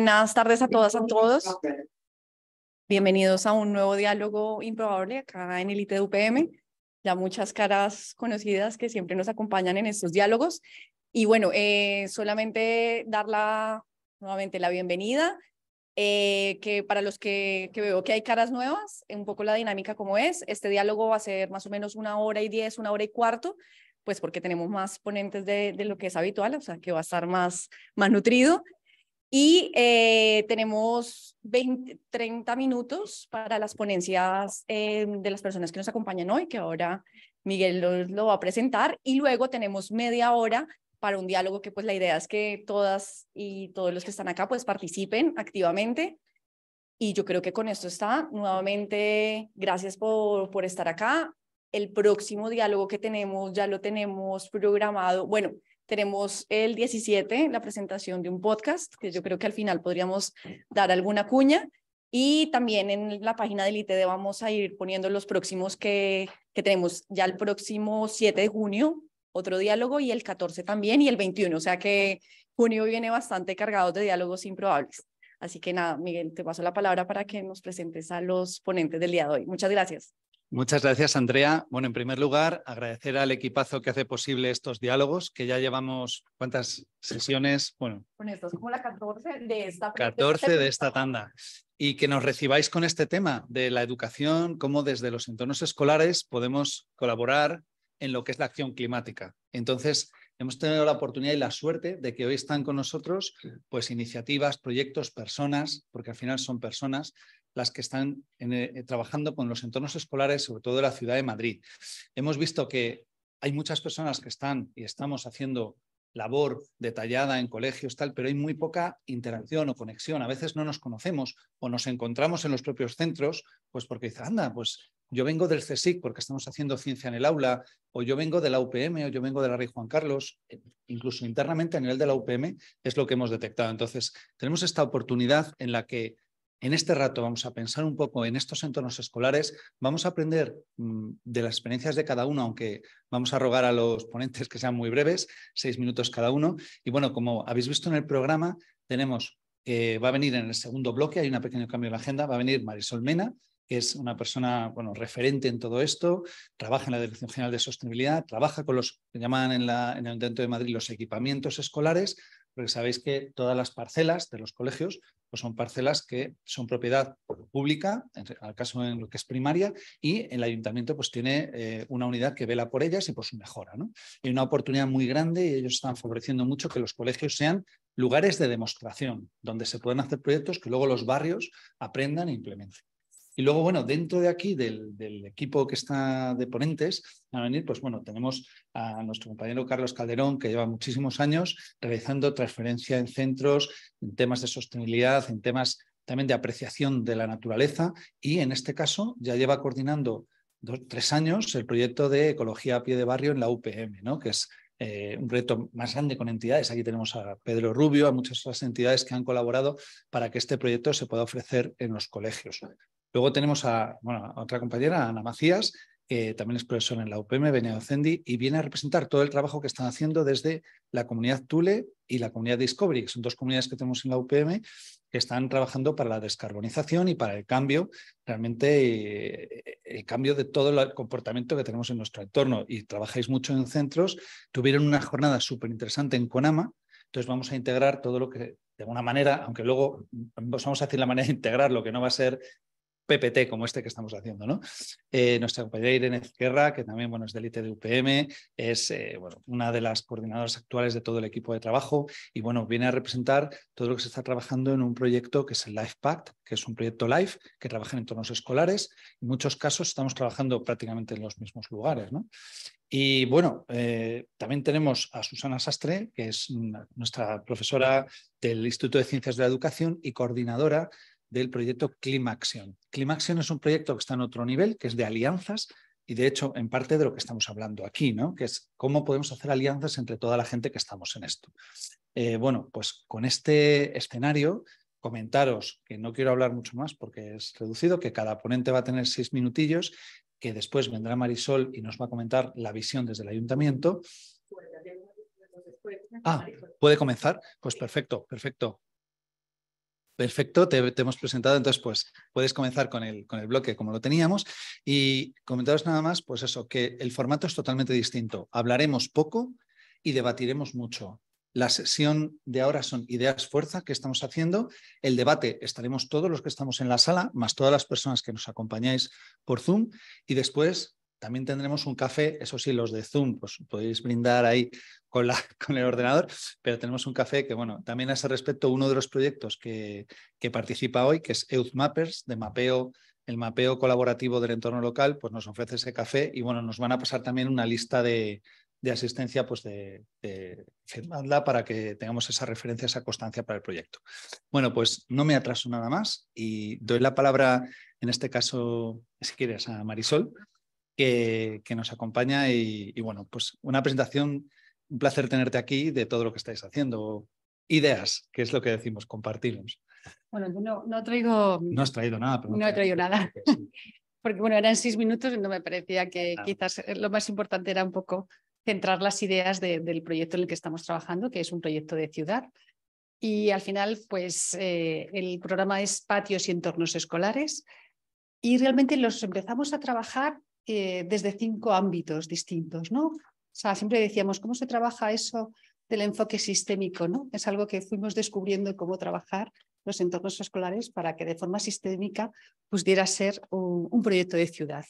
Buenas tardes a todas, a todos. Bienvenidos a un nuevo diálogo improbable acá en el UPM. Ya muchas caras conocidas que siempre nos acompañan en estos diálogos. Y bueno, eh, solamente dar la, nuevamente la bienvenida. Eh, que para los que, veo que hay caras nuevas, un poco la dinámica como es, este diálogo va a ser más o menos una hora y diez, una hora y cuarto, pues porque tenemos más ponentes de, de lo que es habitual, o sea que va a estar más, más nutrido y eh, tenemos 30 minutos para las ponencias eh, de las personas que nos acompañan hoy, que ahora Miguel lo, va a presentar. Y luego tenemos media hora para un diálogo que pues la idea es que todas y todos los que están acá pues participen activamente. Y yo creo que con esto está. Nuevamente, gracias por, por estar acá. El próximo diálogo que tenemos ya lo tenemos programado. Bueno, tenemos el 17, la presentación de un podcast, que yo creo que al final podríamos dar alguna cuña. Y también en la página del ITD vamos a ir poniendo los próximos que, que tenemos ya el próximo 7 de junio, otro diálogo, y el 14 también, y el 21. O sea que junio viene bastante cargado de diálogos improbables. Así que nada, Miguel, te paso la palabra para que nos presentes a los ponentes del día de hoy. Muchas gracias. Muchas gracias, Andrea. Bueno, en primer lugar, agradecer al equipazo que hace posible estos diálogos, que ya llevamos cuántas sesiones, bueno. Con como la 14 de esta. 14 de esta tanda. Y que nos recibáis con este tema de la educación, cómo desde los entornos escolares podemos colaborar en lo que es la acción climática. Entonces, hemos tenido la oportunidad y la suerte de que hoy están con nosotros pues iniciativas, proyectos, personas, porque al final son personas las que están eh, eh, trabajando con los entornos escolares, sobre todo de la ciudad de Madrid. Hemos visto que hay muchas personas que están y estamos haciendo labor detallada en colegios, tal, pero hay muy poca interacción o conexión. A veces no nos conocemos o nos encontramos en los propios centros, pues porque dice, anda, pues yo vengo del CSIC porque estamos haciendo ciencia en el aula, o yo vengo de la UPM, o yo vengo de la Rey Juan Carlos, eh, incluso internamente a nivel de la UPM es lo que hemos detectado. Entonces, tenemos esta oportunidad en la que en este rato vamos a pensar un poco en estos entornos escolares, vamos a aprender mm, de las experiencias de cada uno, aunque vamos a rogar a los ponentes que sean muy breves, seis minutos cada uno. Y bueno, como habéis visto en el programa, tenemos, eh, va a venir en el segundo bloque, hay un pequeño cambio en la agenda, va a venir Marisol Mena, que es una persona bueno, referente en todo esto, trabaja en la Dirección General de Sostenibilidad, trabaja con los que llaman en, en el Intento de Madrid los equipamientos escolares, porque sabéis que todas las parcelas de los colegios pues son parcelas que son propiedad pública, en el caso en lo que es primaria, y el ayuntamiento pues tiene eh, una unidad que vela por ellas y por su mejora. ¿no? Hay una oportunidad muy grande y ellos están favoreciendo mucho que los colegios sean lugares de demostración, donde se puedan hacer proyectos que luego los barrios aprendan e implementen. Y luego, bueno, dentro de aquí, del, equipo que está de ponentes a venir, pues bueno, tenemos a nuestro compañero Carlos Calderón, que lleva muchísimos años realizando transferencia en centros, en temas de sostenibilidad, en temas también de apreciación de la naturaleza y en este caso ya lleva coordinando dos, tres años el proyecto de ecología a pie de barrio en la UPM, ¿no? que es eh, un proyecto más grande con entidades. Aquí tenemos a Pedro Rubio, a muchas otras entidades que han colaborado para que este proyecto se pueda ofrecer en los colegios. Luego tenemos a, otra compañera, Ana Macías, que también es profesora en la UPM, a Ocendi y viene a representar todo el trabajo que están haciendo desde la comunidad Tule y la comunidad Discovery, que son dos comunidades que tenemos en la UPM que están trabajando para la descarbonización y para el cambio, realmente eh, el cambio de todo el comportamiento que tenemos en nuestro entorno. Y trabajáis mucho en centros. Tuvieron una jornada súper interesante en Conama, entonces vamos a integrar todo lo que, de alguna manera, aunque luego vamos a decir la manera de integrar, lo que no va a ser PPT como este que estamos haciendo, ¿no? Eh, nuestra compañera Irene guerra que también, bueno, es del IT de UPM, es, eh, bueno, una de las coordinadoras actuales de todo el equipo de trabajo y, bueno, viene a representar todo lo que se está trabajando en un proyecto que es el Life Pact, que es un proyecto Life que trabaja en entornos escolares. En muchos casos estamos trabajando prácticamente en los mismos lugares, ¿no? Y bueno, eh, también tenemos a Susana Sastre, que es nuestra profesora del Instituto de Ciencias de la Educación y coordinadora del proyecto Climaxion. Climaxion es un proyecto que está en otro nivel, que es de alianzas, y de hecho, en parte de lo que estamos hablando aquí, ¿no? Que es cómo podemos hacer alianzas entre toda la gente que estamos en esto. Eh, bueno, pues con este escenario, comentaros que no quiero hablar mucho más porque es reducido, que cada ponente va a tener seis minutillos, que después vendrá Marisol y nos va a comentar la visión desde el ayuntamiento. Pues pues ah, ¿puede comenzar? Pues perfecto, perfecto. Perfecto, te, hemos presentado, entonces pues puedes comenzar con el, con el bloque como lo teníamos y comentaros nada más, pues eso, que el formato es totalmente distinto. Hablaremos poco y debatiremos mucho. La sesión de ahora son ideas fuerza que estamos haciendo. El debate estaremos todos los que estamos en la sala, más todas las personas que nos acompañáis por Zoom y después también tendremos un café, eso sí, los de Zoom, pues podéis brindar ahí con, la, con el ordenador, pero tenemos un café que, bueno, también a ese respecto, uno de los proyectos que, que participa hoy, que es Youth Mappers, de mapeo, el mapeo colaborativo del entorno local, pues nos ofrece ese café y, bueno, nos van a pasar también una lista de, asistencia, pues de, de, firmarla para que tengamos esa referencia, esa constancia para el proyecto. Bueno, pues no me atraso nada más y doy la palabra, en este caso, si quieres, a Marisol que, nos acompaña y, bueno, pues una presentación, un placer tenerte aquí de todo lo que estáis haciendo. Ideas, que es lo que decimos, compartirnos. Bueno, yo no, no traigo... No has traído nada, pero... No, he traído nada. Porque bueno, eran seis minutos y no me parecía que quizás lo más importante era un poco centrar las ideas del proyecto en el que estamos trabajando, que es un proyecto de ciudad. Y al final, pues eh, el programa es patios y entornos escolares. Y realmente los empezamos a trabajar eh, desde cinco ámbitos distintos, ¿no? O sea, siempre decíamos, ¿cómo se trabaja eso del enfoque sistémico, ¿no? Es algo que fuimos descubriendo cómo trabajar los entornos escolares para que de forma sistémica pudiera ser un, proyecto de ciudad.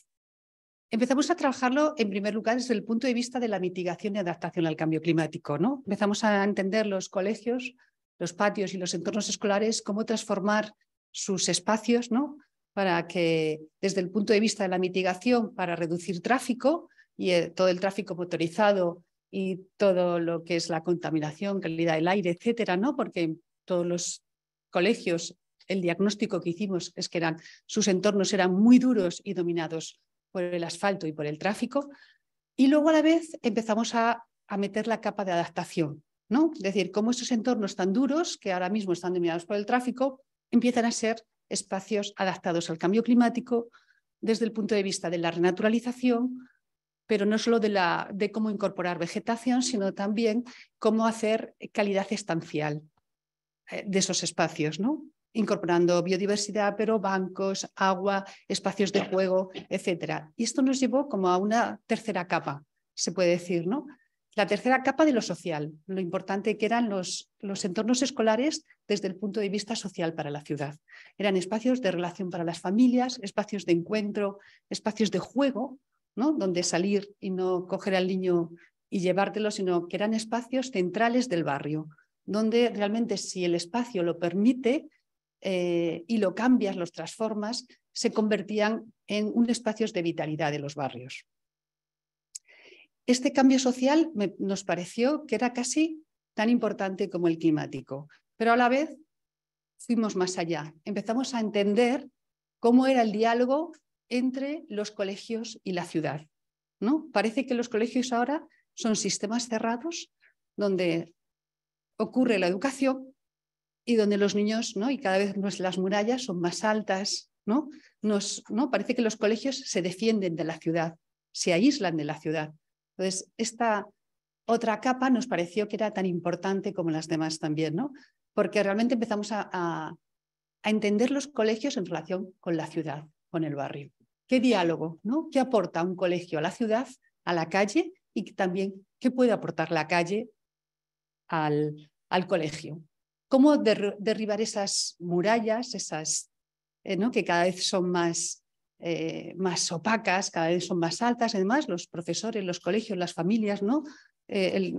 Empezamos a trabajarlo en primer lugar desde el punto de vista de la mitigación y adaptación al cambio climático, ¿no? Empezamos a entender los colegios, los patios y los entornos escolares, cómo transformar sus espacios, ¿no? para que desde el punto de vista de la mitigación, para reducir tráfico y eh, todo el tráfico motorizado y todo lo que es la contaminación, calidad del aire, etcétera, ¿no? Porque en todos los colegios el diagnóstico que hicimos es que eran, sus entornos eran muy duros y dominados por el asfalto y por el tráfico. Y luego a la vez empezamos a, a meter la capa de adaptación, ¿no? Es decir, cómo esos entornos tan duros que ahora mismo están dominados por el tráfico empiezan a ser espacios adaptados al cambio climático desde el punto de vista de la renaturalización, pero no solo de, la, de cómo incorporar vegetación, sino también cómo hacer calidad estancial eh, de esos espacios, ¿no? incorporando biodiversidad, pero bancos, agua, espacios de juego, etc. Y esto nos llevó como a una tercera capa, se puede decir, ¿no? La tercera capa de lo social, lo importante que eran los, entornos escolares desde el punto de vista social para la ciudad. Eran espacios de relación para las familias, espacios de encuentro, espacios de juego, ¿no? donde salir y no coger al niño y llevártelo, sino que eran espacios centrales del barrio, donde realmente si el espacio lo permite eh, y lo cambias, los transformas, se convertían en un espacios de vitalidad de los barrios este cambio social nos pareció que era casi tan importante como el climático, pero a la vez fuimos más allá. Empezamos a entender cómo era el diálogo entre los colegios y la ciudad. ¿no? Parece que los colegios ahora son sistemas cerrados donde ocurre la educación y donde los niños, ¿no? y cada vez las murallas son más altas, ¿no? Nos, ¿no? parece que los colegios se defienden de la ciudad, se aíslan de la ciudad. Entonces, esta otra capa nos pareció que era tan importante como las demás también, ¿no? Porque realmente empezamos a, entender los colegios en relación con la ciudad, con el barrio. ¿Qué diálogo, ¿no? ¿Qué aporta un colegio a la ciudad, a la calle y también qué puede aportar la calle al, colegio? ¿Cómo derribar esas murallas, esas eh, ¿no? que cada vez son más eh, más opacas, cada vez son más altas, además los profesores, los colegios, las familias, ¿no? Eh,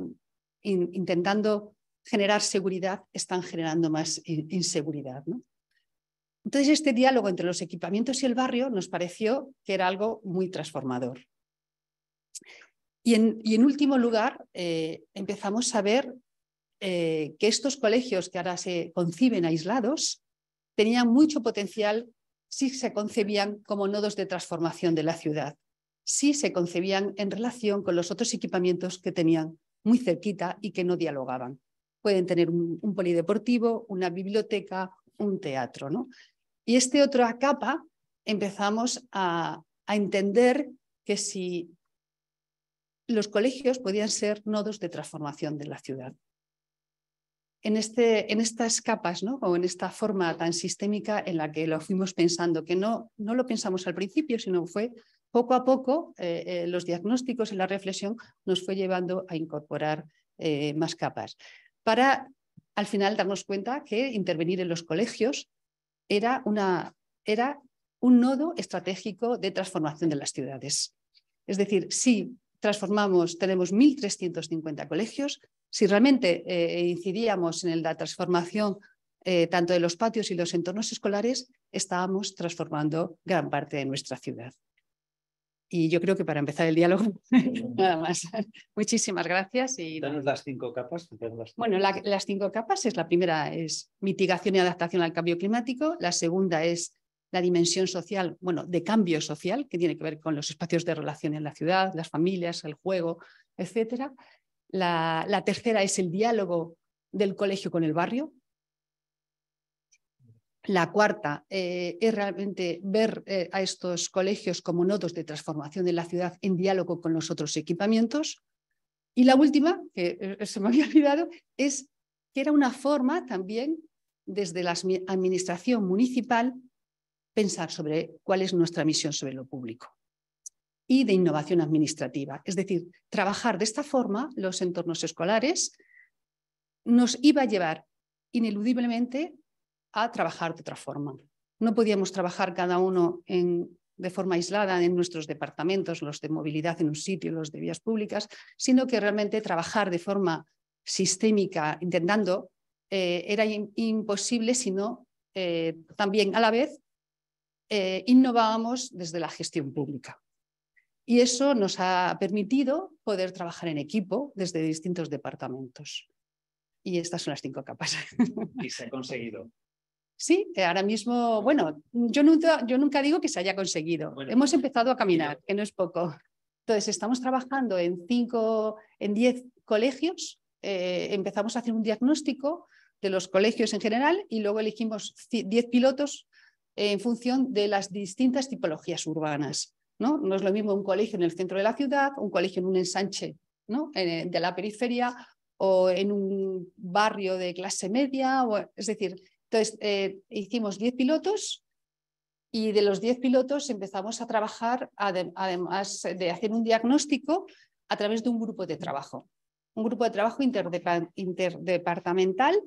intentando generar seguridad, están generando más inseguridad. ¿no? Entonces, este diálogo entre los equipamientos y el barrio nos pareció que era algo muy transformador. Y en, y en último lugar, eh, empezamos a ver que estos colegios que ahora se conciben aislados tenían mucho potencial sí se concebían como nodos de transformación de la ciudad, sí se concebían en relación con los otros equipamientos que tenían muy cerquita y que no dialogaban. Pueden tener un, polideportivo, una biblioteca, un teatro. ¿no? Y este otra capa empezamos a entender que si los colegios podían ser nodos de transformación de la ciudad en, este, en estas capas ¿no? o en esta forma tan sistémica en la que lo fuimos pensando, que no, no lo pensamos al principio, sino fue poco a poco eh, eh, los diagnósticos y la reflexión nos fue llevando a incorporar eh, más capas. Para al final darnos cuenta que intervenir en los colegios era, una, era un nodo estratégico de transformación de las ciudades. Es decir, si transformamos, tenemos 1.350 colegios, si realmente eh, incidíamos en la transformación eh, tanto de los patios y los entornos escolares, estábamos transformando gran parte de nuestra ciudad. Y yo creo que para empezar el diálogo, nada más. Muchísimas gracias. Y... Danos las cinco capas. Bueno, las cinco capas es la primera es mitigación y adaptación al cambio climático, la segunda es la dimensión social, bueno, de cambio social, que tiene que ver con los espacios de relación en la ciudad, las familias, el juego, etcétera. La, tercera es el diálogo del colegio con el barrio. La cuarta eh, es realmente ver eh, a estos colegios como nodos de transformación de la ciudad en diálogo con los otros equipamientos. Y la última, que eh, se me había olvidado, es que era una forma también desde la administración municipal pensar sobre cuál es nuestra misión sobre lo público y de innovación administrativa. Es decir, trabajar de esta forma los entornos escolares nos iba a llevar ineludiblemente a trabajar de otra forma. No podíamos trabajar cada uno de forma aislada en nuestros departamentos, los de movilidad en un sitio, los de vías públicas, sino que realmente trabajar de forma sistémica, intentando, eh, era imposible, sino eh, también a la vez eh, innovábamos desde la gestión pública. Y eso nos ha permitido poder trabajar en equipo desde distintos departamentos. Y estas son las cinco capas. Y se ha conseguido. Sí, eh, ahora mismo, bueno, yo nunca, digo que se haya conseguido. Hemos empezado a caminar, que no es poco. Entonces, estamos trabajando en cinco, en diez colegios. Eh, empezamos a hacer un diagnóstico de los colegios en general y luego elegimos diez pilotos en función de las distintas tipologías urbanas. ¿no? es lo mismo un colegio en el centro de la ciudad, un colegio en un ensanche ¿no? Eh, de la periferia o en un barrio de clase media. es decir, entonces eh, hicimos 10 pilotos y de los 10 pilotos empezamos a trabajar, además de hacer un diagnóstico, a través de un grupo de trabajo. Un grupo de trabajo interdepartamental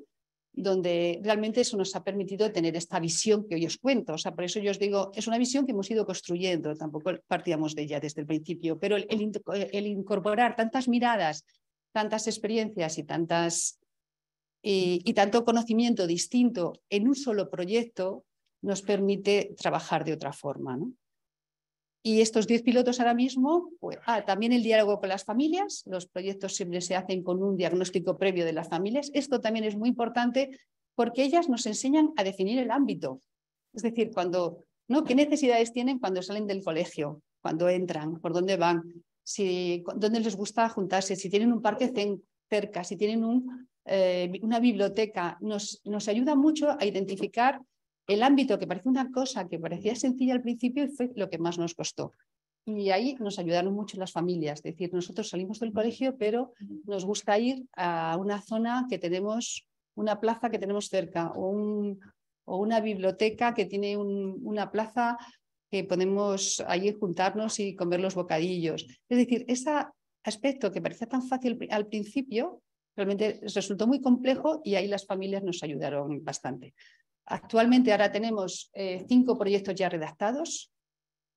donde realmente eso nos ha permitido tener esta visión que hoy os cuento. O sea, por eso yo os digo, es una visión que hemos ido construyendo, tampoco partíamos de ella desde el principio, pero el, incorporar tantas miradas, tantas experiencias y, tantas, y tanto conocimiento distinto en un solo proyecto nos permite trabajar de otra forma. ¿no? Y estos 10 pilotos ahora mismo, pues, ah, también el diálogo con las familias, los proyectos siempre se hacen con un diagnóstico previo de las familias. Esto también es muy importante porque ellas nos enseñan a definir el ámbito. Es decir, cuando, ¿no? ¿Qué necesidades tienen cuando salen del colegio? Cuando entran, por dónde van, si, dónde les gusta juntarse, si tienen un parque cerca, si tienen eh, una biblioteca. nos ayuda mucho a identificar el ámbito que parece una cosa que parecía sencilla al principio fue lo que más nos costó. Y ahí nos ayudaron mucho las familias. Es decir, nosotros salimos del colegio, pero nos gusta ir a una zona que tenemos, una plaza que tenemos cerca o, una biblioteca que tiene una plaza que podemos allí juntarnos y comer los bocadillos. Es decir, ese aspecto que parecía tan fácil al principio, realmente resultó muy complejo y ahí las familias nos ayudaron bastante. Actualmente ahora tenemos eh, cinco proyectos ya redactados,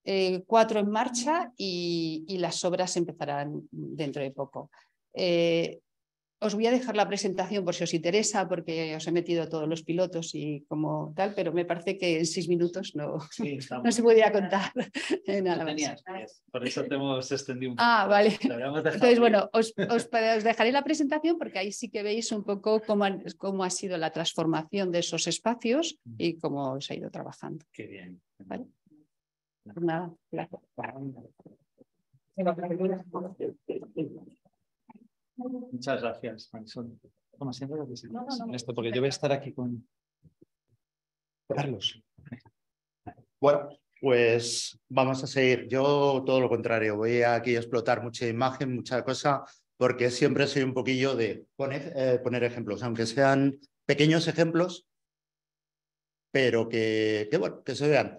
eh, cuatro en marcha y, las obras empezarán dentro de poco. Eh, os voy a dejar la presentación por si os interesa, porque os he metido todos los pilotos y como tal, pero me parece que en seis minutos no, se podía contar pues, Por eso te hemos extendido un poco. Ah, vale. Entonces, bueno, os, dejaré la presentación porque ahí sí que veis un poco cómo, ha sido la transformación de esos espacios y mm. cómo se ha ido trabajando. Qué bien. ¿Vale? Pues Muchas gracias, Marisol. toma siempre, esto, porque yo voy a estar aquí con Carlos. Bueno, pues vamos a seguir. Yo todo lo contrario, voy aquí a explotar mucha imagen, mucha cosa, porque siempre soy un poquillo de poner, eh, ejemplos, aunque sean pequeños ejemplos, pero que, bueno, que se vean.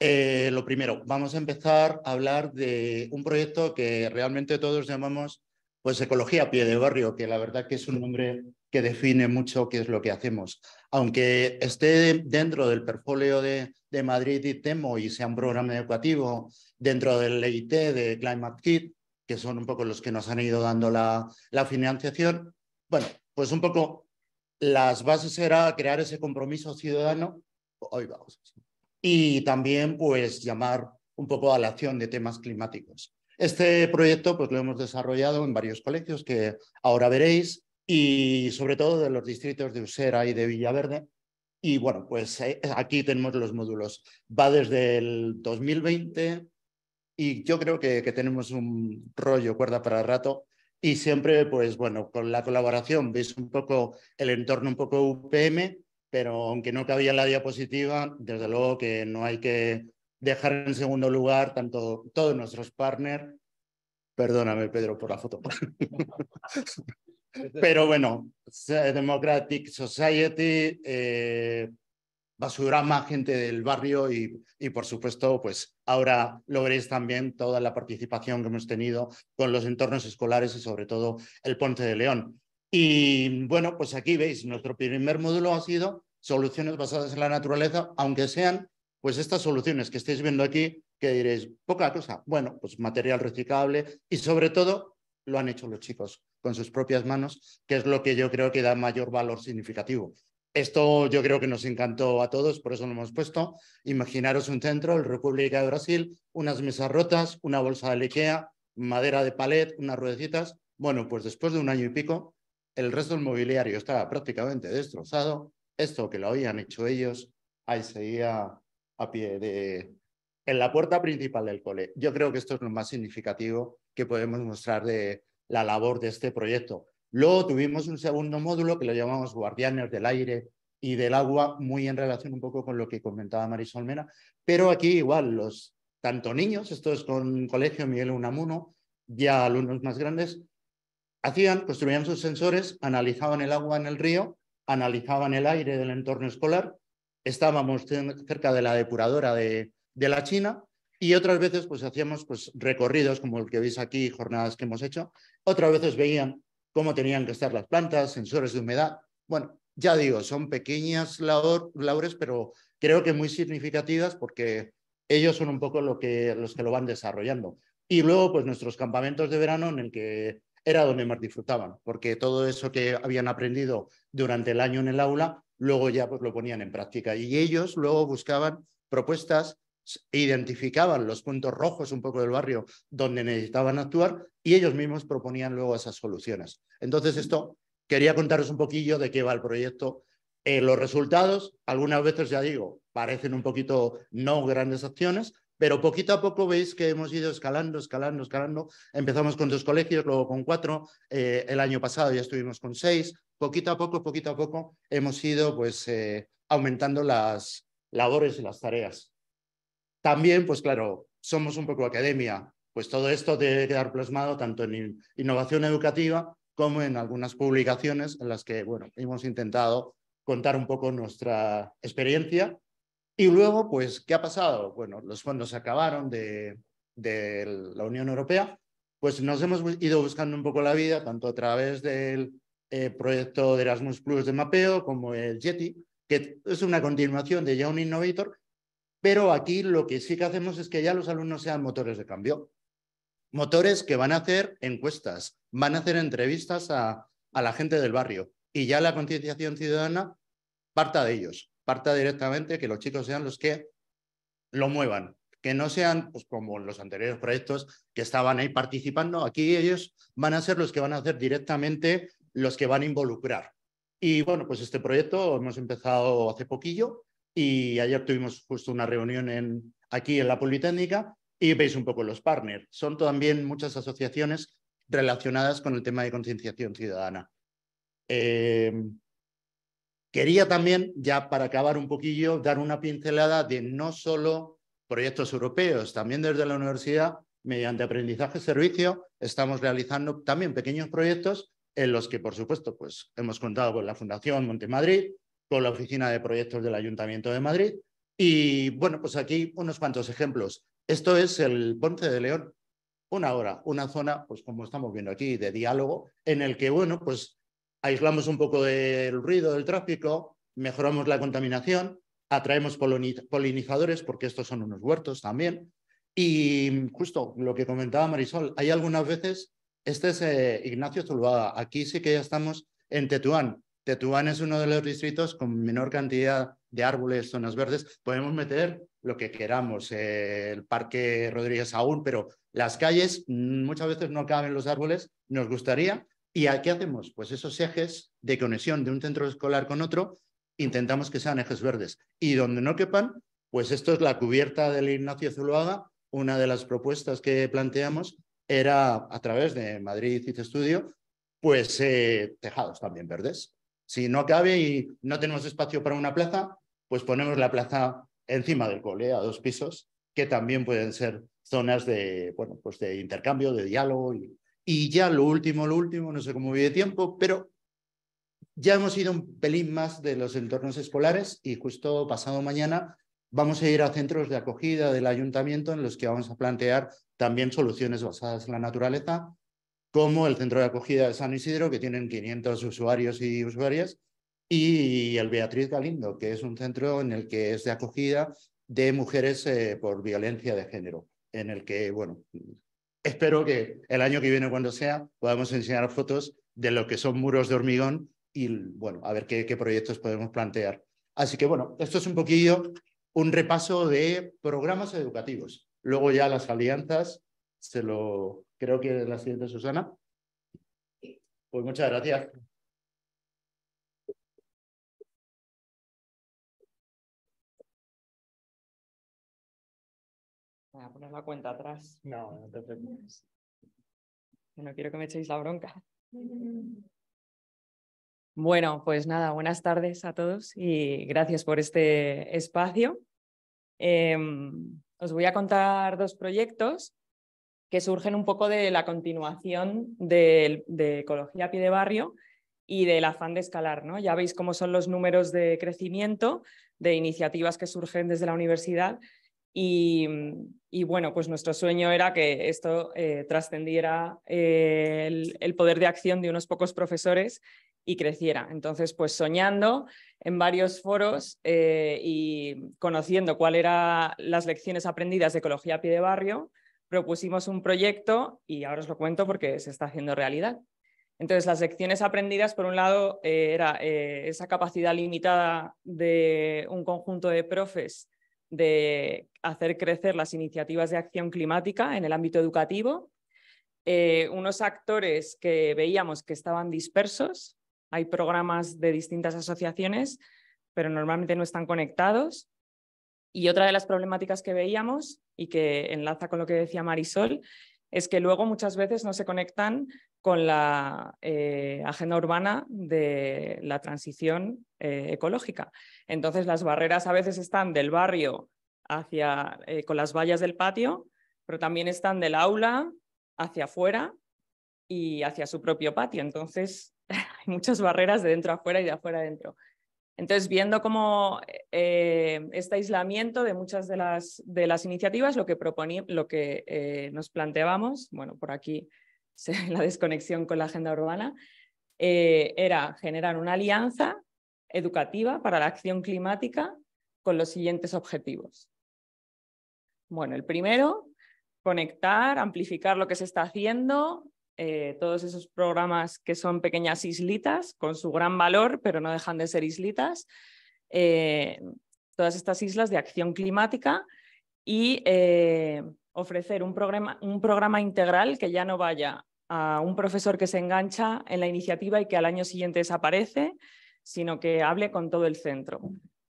Eh, lo primero, vamos a empezar a hablar de un proyecto que realmente todos llamamos pues Ecología Pie de Barrio, que la verdad que es un nombre que define mucho qué es lo que hacemos. Aunque esté dentro del portfolio de, Madrid y Temo y sea un programa educativo, dentro del EIT de Climate Kit, que son un poco los que nos han ido dando la, la financiación, bueno, pues un poco las bases era crear ese compromiso ciudadano, y también pues llamar un poco a la acción de temas climáticos. Este proyecto pues, lo hemos desarrollado en varios colegios que ahora veréis y sobre todo de los distritos de Usera y de Villaverde. Y bueno, pues eh, aquí tenemos los módulos. Va desde el 2020 y yo creo que, que tenemos un rollo cuerda para rato y siempre, pues bueno, con la colaboración, veis un poco el entorno un poco UPM, pero aunque no cabía en la diapositiva, desde luego que no hay que dejar en segundo lugar tanto todos nuestros partners. Perdóname, Pedro, por la foto. Pero bueno, Democratic Society eh, más gente del barrio y, y, por supuesto, pues ahora lo veréis también toda la participación que hemos tenido con los entornos escolares y sobre todo el Ponte de León. Y bueno, pues aquí veis, nuestro primer módulo ha sido soluciones basadas en la naturaleza, aunque sean pues estas soluciones que estáis viendo aquí, que diréis, poca cosa, bueno, pues material reciclable y sobre todo lo han hecho los chicos con sus propias manos, que es lo que yo creo que da mayor valor significativo. Esto yo creo que nos encantó a todos, por eso lo hemos puesto. Imaginaros un centro, el República de Brasil, unas mesas rotas, una bolsa de Ikea, madera de palet, unas ruedecitas. Bueno, pues después de un año y pico, el resto del mobiliario estaba prácticamente destrozado. Esto que lo habían hecho ellos, ahí seguía a pie de, en la puerta principal del cole. Yo creo que esto es lo más significativo que podemos mostrar de la labor de este proyecto. Luego tuvimos un segundo módulo que lo llamamos Guardianes del Aire y del Agua, muy en relación un poco con lo que comentaba Marisol Mena, pero aquí igual los tanto niños, esto es con Colegio Miguel Unamuno, ya alumnos más grandes, hacían, construían sus sensores, analizaban el agua en el río, analizaban el aire del entorno escolar estábamos cerca de la depuradora de, la China y otras veces pues hacíamos pues, recorridos como el que veis aquí, jornadas que hemos hecho. Otras veces veían cómo tenían que estar las plantas, sensores de humedad. Bueno, ya digo, son pequeñas labores, pero creo que muy significativas porque ellos son un poco lo que, los que lo van desarrollando. Y luego, pues nuestros campamentos de verano en el que era donde más disfrutaban, porque todo eso que habían aprendido durante el año en el aula luego ya pues, lo ponían en práctica. Y ellos luego buscaban propuestas, identificaban los puntos rojos un poco del barrio donde necesitaban actuar y ellos mismos proponían luego esas soluciones. Entonces, esto quería contaros un poquillo de qué va el proyecto. Eh, los resultados, algunas veces ya digo, parecen un poquito no grandes acciones, pero poquito a poco veis que hemos ido escalando, escalando, escalando. Empezamos con dos colegios, luego con cuatro, eh, el año pasado ya estuvimos con seis, poquito a poco, poquito a poco hemos ido pues, eh, aumentando las labores y las tareas. También, pues claro, somos un poco academia, pues todo esto debe quedar plasmado tanto en innovación educativa como en algunas publicaciones en las que, bueno, hemos intentado contar un poco nuestra experiencia y luego, pues, ¿qué ha pasado? Bueno, los fondos se acabaron de, la Unión Europea, pues nos hemos ido buscando un poco la vida, tanto a través del eh, proyecto de Erasmus Plus de mapeo como el Yeti, que es una continuación de ya un Innovator, pero aquí lo que sí que hacemos es que ya los alumnos sean motores de cambio, motores que van a hacer encuestas, van a hacer entrevistas a, a la gente del barrio y ya la concienciación ciudadana parta de ellos parta directamente que los chicos sean los que lo muevan, que no sean pues, como los anteriores proyectos que estaban ahí participando. Aquí ellos van a ser los que van a hacer directamente los que van a involucrar. Y bueno, pues este proyecto hemos empezado hace poquillo y ayer tuvimos justo una reunión en, aquí en la Politécnica y veis un poco los partners. Son también muchas asociaciones relacionadas con el tema de concienciación ciudadana. Eh, Quería también, ya para acabar un poquillo, dar una pincelada de no solo proyectos europeos, también desde la universidad, mediante aprendizaje servicio, estamos realizando también pequeños proyectos en los que, por supuesto, pues hemos contado con la Fundación Montemadrid, con la Oficina de Proyectos del Ayuntamiento de Madrid. Y bueno, pues aquí unos cuantos ejemplos. Esto es el Ponce de León, una hora, una zona, pues como estamos viendo aquí, de diálogo, en el que, bueno, pues aislamos un poco del ruido, del tráfico, mejoramos la contaminación, atraemos polinizadores, porque estos son unos huertos también. Y justo lo que comentaba Marisol, hay algunas veces, este es eh, Ignacio Zuluaga, aquí sí que ya estamos en Tetuán. Tetuán es uno de los distritos con menor cantidad de árboles, zonas verdes. Podemos meter lo que queramos, el Parque Rodríguez aún, pero las calles mm, muchas veces no caben los árboles, nos gustaría, ¿Y qué hacemos? Pues esos ejes de conexión de un centro escolar con otro, intentamos que sean ejes verdes. Y donde no quepan, pues esto es la cubierta del Ignacio Zuluaga. Una de las propuestas que planteamos era, a través de Madrid City Studio, pues eh, tejados también verdes. Si no cabe y no tenemos espacio para una plaza, pues ponemos la plaza encima del cole, a dos pisos, que también pueden ser zonas de, bueno, pues de intercambio, de diálogo y, y ya lo último, lo último, no sé cómo vive tiempo, pero ya hemos ido un pelín más de los entornos escolares y justo pasado mañana vamos a ir a centros de acogida del ayuntamiento en los que vamos a plantear también soluciones basadas en la naturaleza, como el centro de acogida de San Isidro, que tienen 500 usuarios y usuarias, y el Beatriz Galindo, que es un centro en el que es de acogida de mujeres eh, por violencia de género, en el que, bueno, espero que el año que viene, cuando sea, podamos enseñar fotos de lo que son muros de hormigón y, bueno, a ver qué, proyectos podemos plantear. Así que, bueno, esto es un poquillo un repaso de programas educativos. Luego ya las alianzas, se lo creo que la siguiente Susana. Pues muchas gracias. Voy a poner la cuenta atrás. No, no te preocupes. No quiero que me echéis la bronca. Bueno, pues nada, buenas tardes a todos y gracias por este espacio. Em, os voy a contar dos proyectos que surgen un poco de la continuación de, Ecología a Pie de Barrio y del afán de escalar. ¿no? Ya veis cómo son los números de crecimiento de iniciativas que surgen desde la universidad Mm, y, bueno, pues nuestro sueño era que esto eh, trascendiera eh, el, poder de acción de unos pocos profesores y creciera. Entonces, pues soñando en varios foros eh, y conociendo cuáles eran las lecciones aprendidas de ecología a pie de barrio, propusimos un proyecto y ahora os lo cuento porque se está haciendo realidad. Entonces, las lecciones aprendidas, por un lado, era esa capacidad limitada de un conjunto de profes de hacer crecer las iniciativas de acción climática en el ámbito educativo. Eh, unos actores que veíamos que estaban dispersos, hay programas de distintas asociaciones, pero normalmente no están conectados. Y otra de las problemáticas que veíamos y que enlaza con lo que decía Marisol es que luego muchas veces no se conectan con la eh, agenda urbana de la transición eh, ecológica. Entonces las barreras a veces están del barrio hacia, eh, con las vallas del patio, pero también están del aula hacia afuera y hacia su propio patio. Entonces hay muchas barreras de dentro a afuera y de afuera a dentro. Entonces, viendo cómo eh, este aislamiento de muchas de las, de las iniciativas, lo que, lo que eh, nos planteábamos, bueno, por aquí la desconexión con la agenda urbana, eh, era generar una alianza educativa para la acción climática con los siguientes objetivos. Bueno, el primero, conectar, amplificar lo que se está haciendo eh, todos esos programas que son pequeñas islitas con su gran valor, pero no dejan de ser islitas, eh, todas estas islas de acción climática y eh, ofrecer un programa, un programa integral que ya no vaya a un profesor que se engancha en la iniciativa y que al año siguiente desaparece, sino que hable con todo el centro.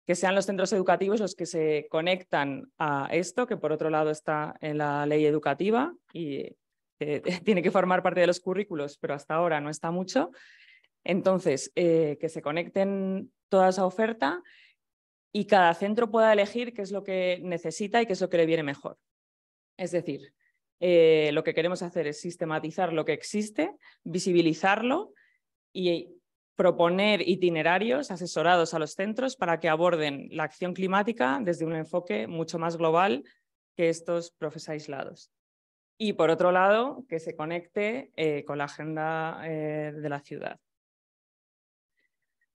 Que sean los centros educativos los que se conectan a esto, que por otro lado está en la ley educativa y eh, tiene que formar parte de los currículos, pero hasta ahora no está mucho. Entonces, eh, que se conecten toda esa oferta y cada centro pueda elegir qué es lo que necesita y qué es lo que le viene mejor. Es decir, eh, lo que queremos hacer es sistematizar lo que existe, visibilizarlo y proponer itinerarios asesorados a los centros para que aborden la acción climática desde un enfoque mucho más global que estos profes aislados y por otro lado, que se conecte eh, con la agenda eh, de la ciudad.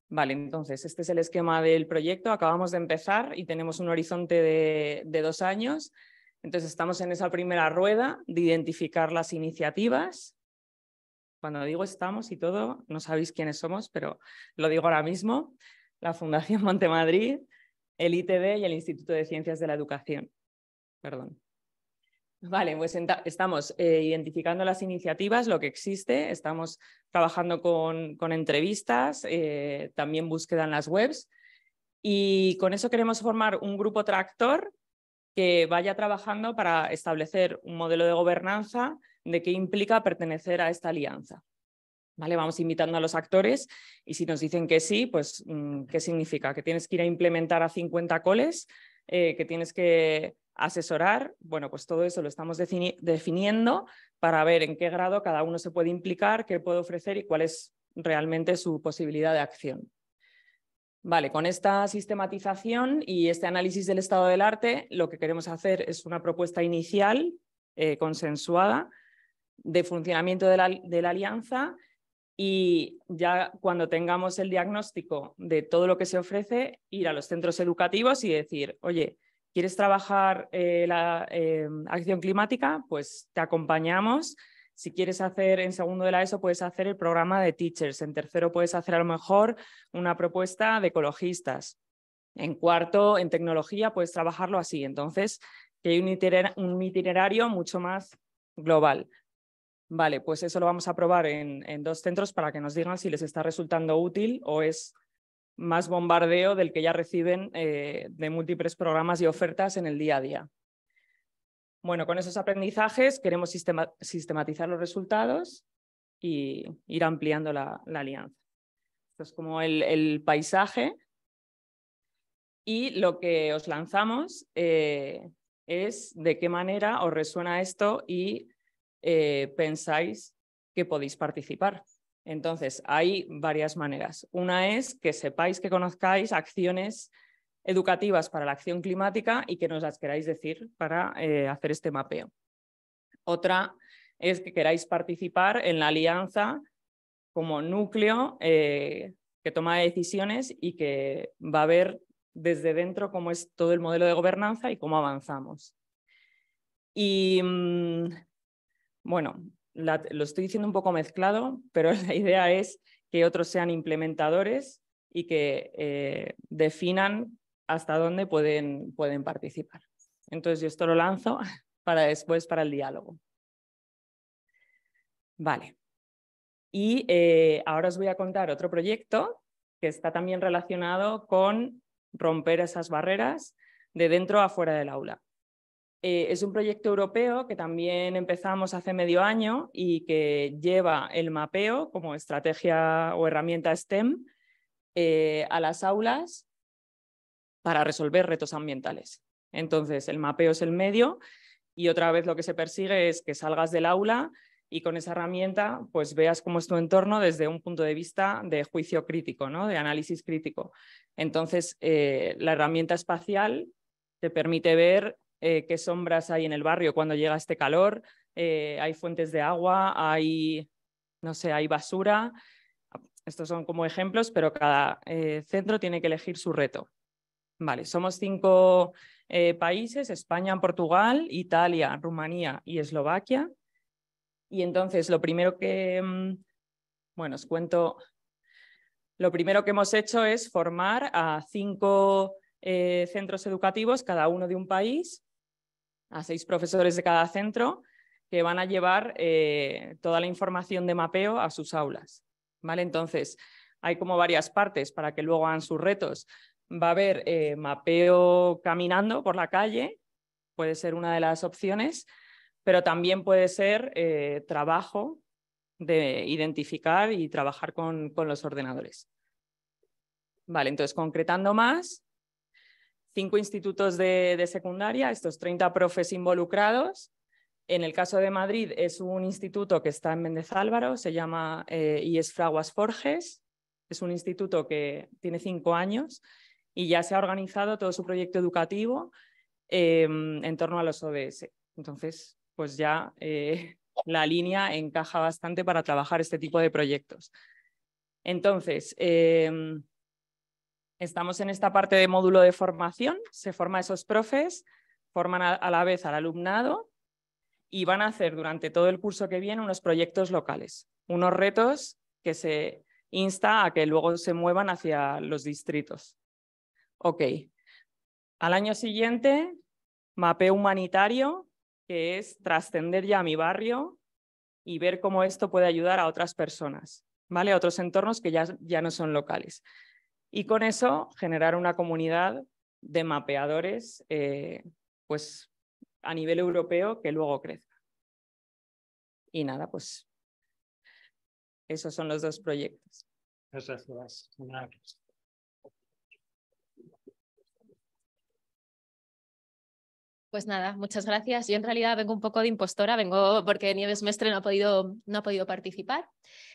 Vale, entonces, este es el esquema del proyecto. Acabamos de empezar y tenemos un horizonte de, dos años. Entonces, estamos en esa primera rueda de identificar las iniciativas. Cuando digo estamos y todo, no sabéis quiénes somos, pero lo digo ahora mismo. La Fundación Montemadrid, el ITD y el Instituto de Ciencias de la Educación. Perdón. Vale, pues estamos eh, identificando las iniciativas, lo que existe, estamos trabajando con, entrevistas, eh, también búsqueda en las webs y con eso queremos formar un grupo tractor que vaya trabajando para establecer un modelo de gobernanza de qué implica pertenecer a esta alianza. Vale, vamos invitando a los actores y si nos dicen que sí, pues mm, ¿qué significa? Que tienes que ir a implementar a 50 coles, eh, que tienes que asesorar, bueno, pues todo eso lo estamos definiendo para ver en qué grado cada uno se puede implicar, qué puede ofrecer y cuál es realmente su posibilidad de acción. Vale, con esta sistematización y este análisis del estado del arte, lo que queremos hacer es una propuesta inicial, eh, consensuada, de funcionamiento de la alianza y ya cuando tengamos el diagnóstico de todo lo que se ofrece, ir a los centros educativos y decir, oye, ¿Quieres trabajar eh, la eh, acción climática? Pues te acompañamos. Si quieres hacer en segundo de la ESO, puedes hacer el programa de teachers. En tercero, puedes hacer a lo mejor una propuesta de ecologistas. En cuarto, en tecnología, puedes trabajarlo así. Entonces, que hay un, itinerario mucho más global. Vale, pues eso lo vamos a probar en, en, dos centros para que nos digan si les está resultando útil o es más bombardeo del que ya reciben eh, de múltiples programas y ofertas en el día a día. Bueno, con esos aprendizajes queremos sistematizar los resultados y ir ampliando la, alianza. Esto es como el, paisaje. Y lo que os lanzamos eh, es de qué manera os resuena esto y eh, pensáis que podéis participar. Entonces, hay varias maneras. Una es que sepáis, que conozcáis acciones educativas para la acción climática y que nos las queráis decir para eh, hacer este mapeo. Otra es que queráis participar en la alianza como núcleo eh, que toma decisiones y que va a ver desde dentro cómo es todo el modelo de gobernanza y cómo avanzamos. Y mm, bueno, lo estoy diciendo un poco mezclado, pero la idea es que otros sean implementadores y que eh, definan hasta dónde pueden, participar. Entonces yo esto lo lanzo para después, para el diálogo. Vale. Y eh, ahora os voy a contar otro proyecto que está también relacionado con romper esas barreras de dentro a fuera del aula. Eh, es un proyecto europeo que también empezamos hace medio año y que lleva el mapeo como estrategia o herramienta STEM eh, a las aulas para resolver retos ambientales. Entonces, el mapeo es el medio y otra vez lo que se persigue es que salgas del aula y con esa herramienta pues veas cómo es tu entorno desde un punto de vista de juicio crítico, ¿no? de análisis crítico. Entonces, eh, la herramienta espacial te permite ver eh, qué sombras hay en el barrio cuando llega este calor, eh, hay fuentes de agua, hay, no sé, hay basura. Estos son como ejemplos, pero cada eh, centro tiene que elegir su reto. Vale, somos cinco países, España, Portugal, Italia, Rumanía y Eslovaquia. Y entonces lo primero que, mm, bueno, os cuento, lo primero que hemos hecho es formar a cinco centros educativos, cada uno de un país, a seis profesores de cada centro que van a llevar eh, toda la información de mapeo a sus aulas. ¿vale? Entonces, hay como varias partes para que luego hagan sus retos. Va a haber eh, mapeo caminando por la calle, puede ser una de las opciones, pero también puede ser eh, trabajo de identificar y trabajar con, con los ordenadores. Vale, entonces concretando más, cinco institutos de, secundaria, estos 30 profes involucrados. En el caso de Madrid es un instituto que está en Méndez Álvaro, se llama y eh, es Fraguas Forges, es un instituto que tiene cinco años y ya se ha organizado todo su proyecto educativo em, en torno a los ODS. Entonces, pues ya eh, la línea encaja bastante para trabajar este tipo de proyectos. Entonces, em, Estamos en esta parte de módulo de formación, se forman esos profes, forman a, la vez al alumnado y van a hacer durante todo el curso que viene unos proyectos locales, unos retos que se insta a que luego se muevan hacia los distritos. Ok. Al año siguiente, mapeo humanitario, que es trascender ya a mi barrio y ver cómo esto puede ayudar a otras personas, ¿vale? A otros entornos que ya no son locales y con eso generar una comunidad de mapeadores eh, pues, a nivel europeo que luego crezca. Y nada, pues esos son los dos proyectos. Pues nada, muchas gracias. Yo en realidad vengo un poco de impostora, vengo porque Nieves Mestre no ha podido, no ha podido participar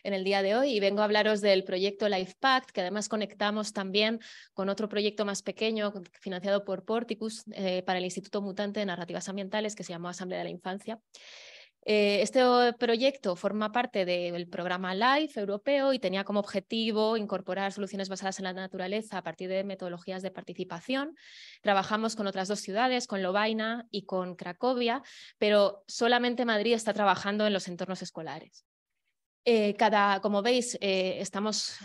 en el día de hoy y vengo a hablaros del proyecto Life Pact, que además conectamos también con otro proyecto más pequeño financiado por Porticus eh, para el Instituto Mutante de Narrativas Ambientales que se llamó Asamblea de la Infancia. Eh, este proyecto forma parte del programa LIFE europeo y tenía como objetivo incorporar soluciones basadas en la naturaleza a partir de metodologías de participación. Trabajamos con otras dos ciudades, con Lobaina y con Cracovia, pero solamente Madrid está trabajando en los entornos escolares. Eh, cada, como veis, eh, estamos,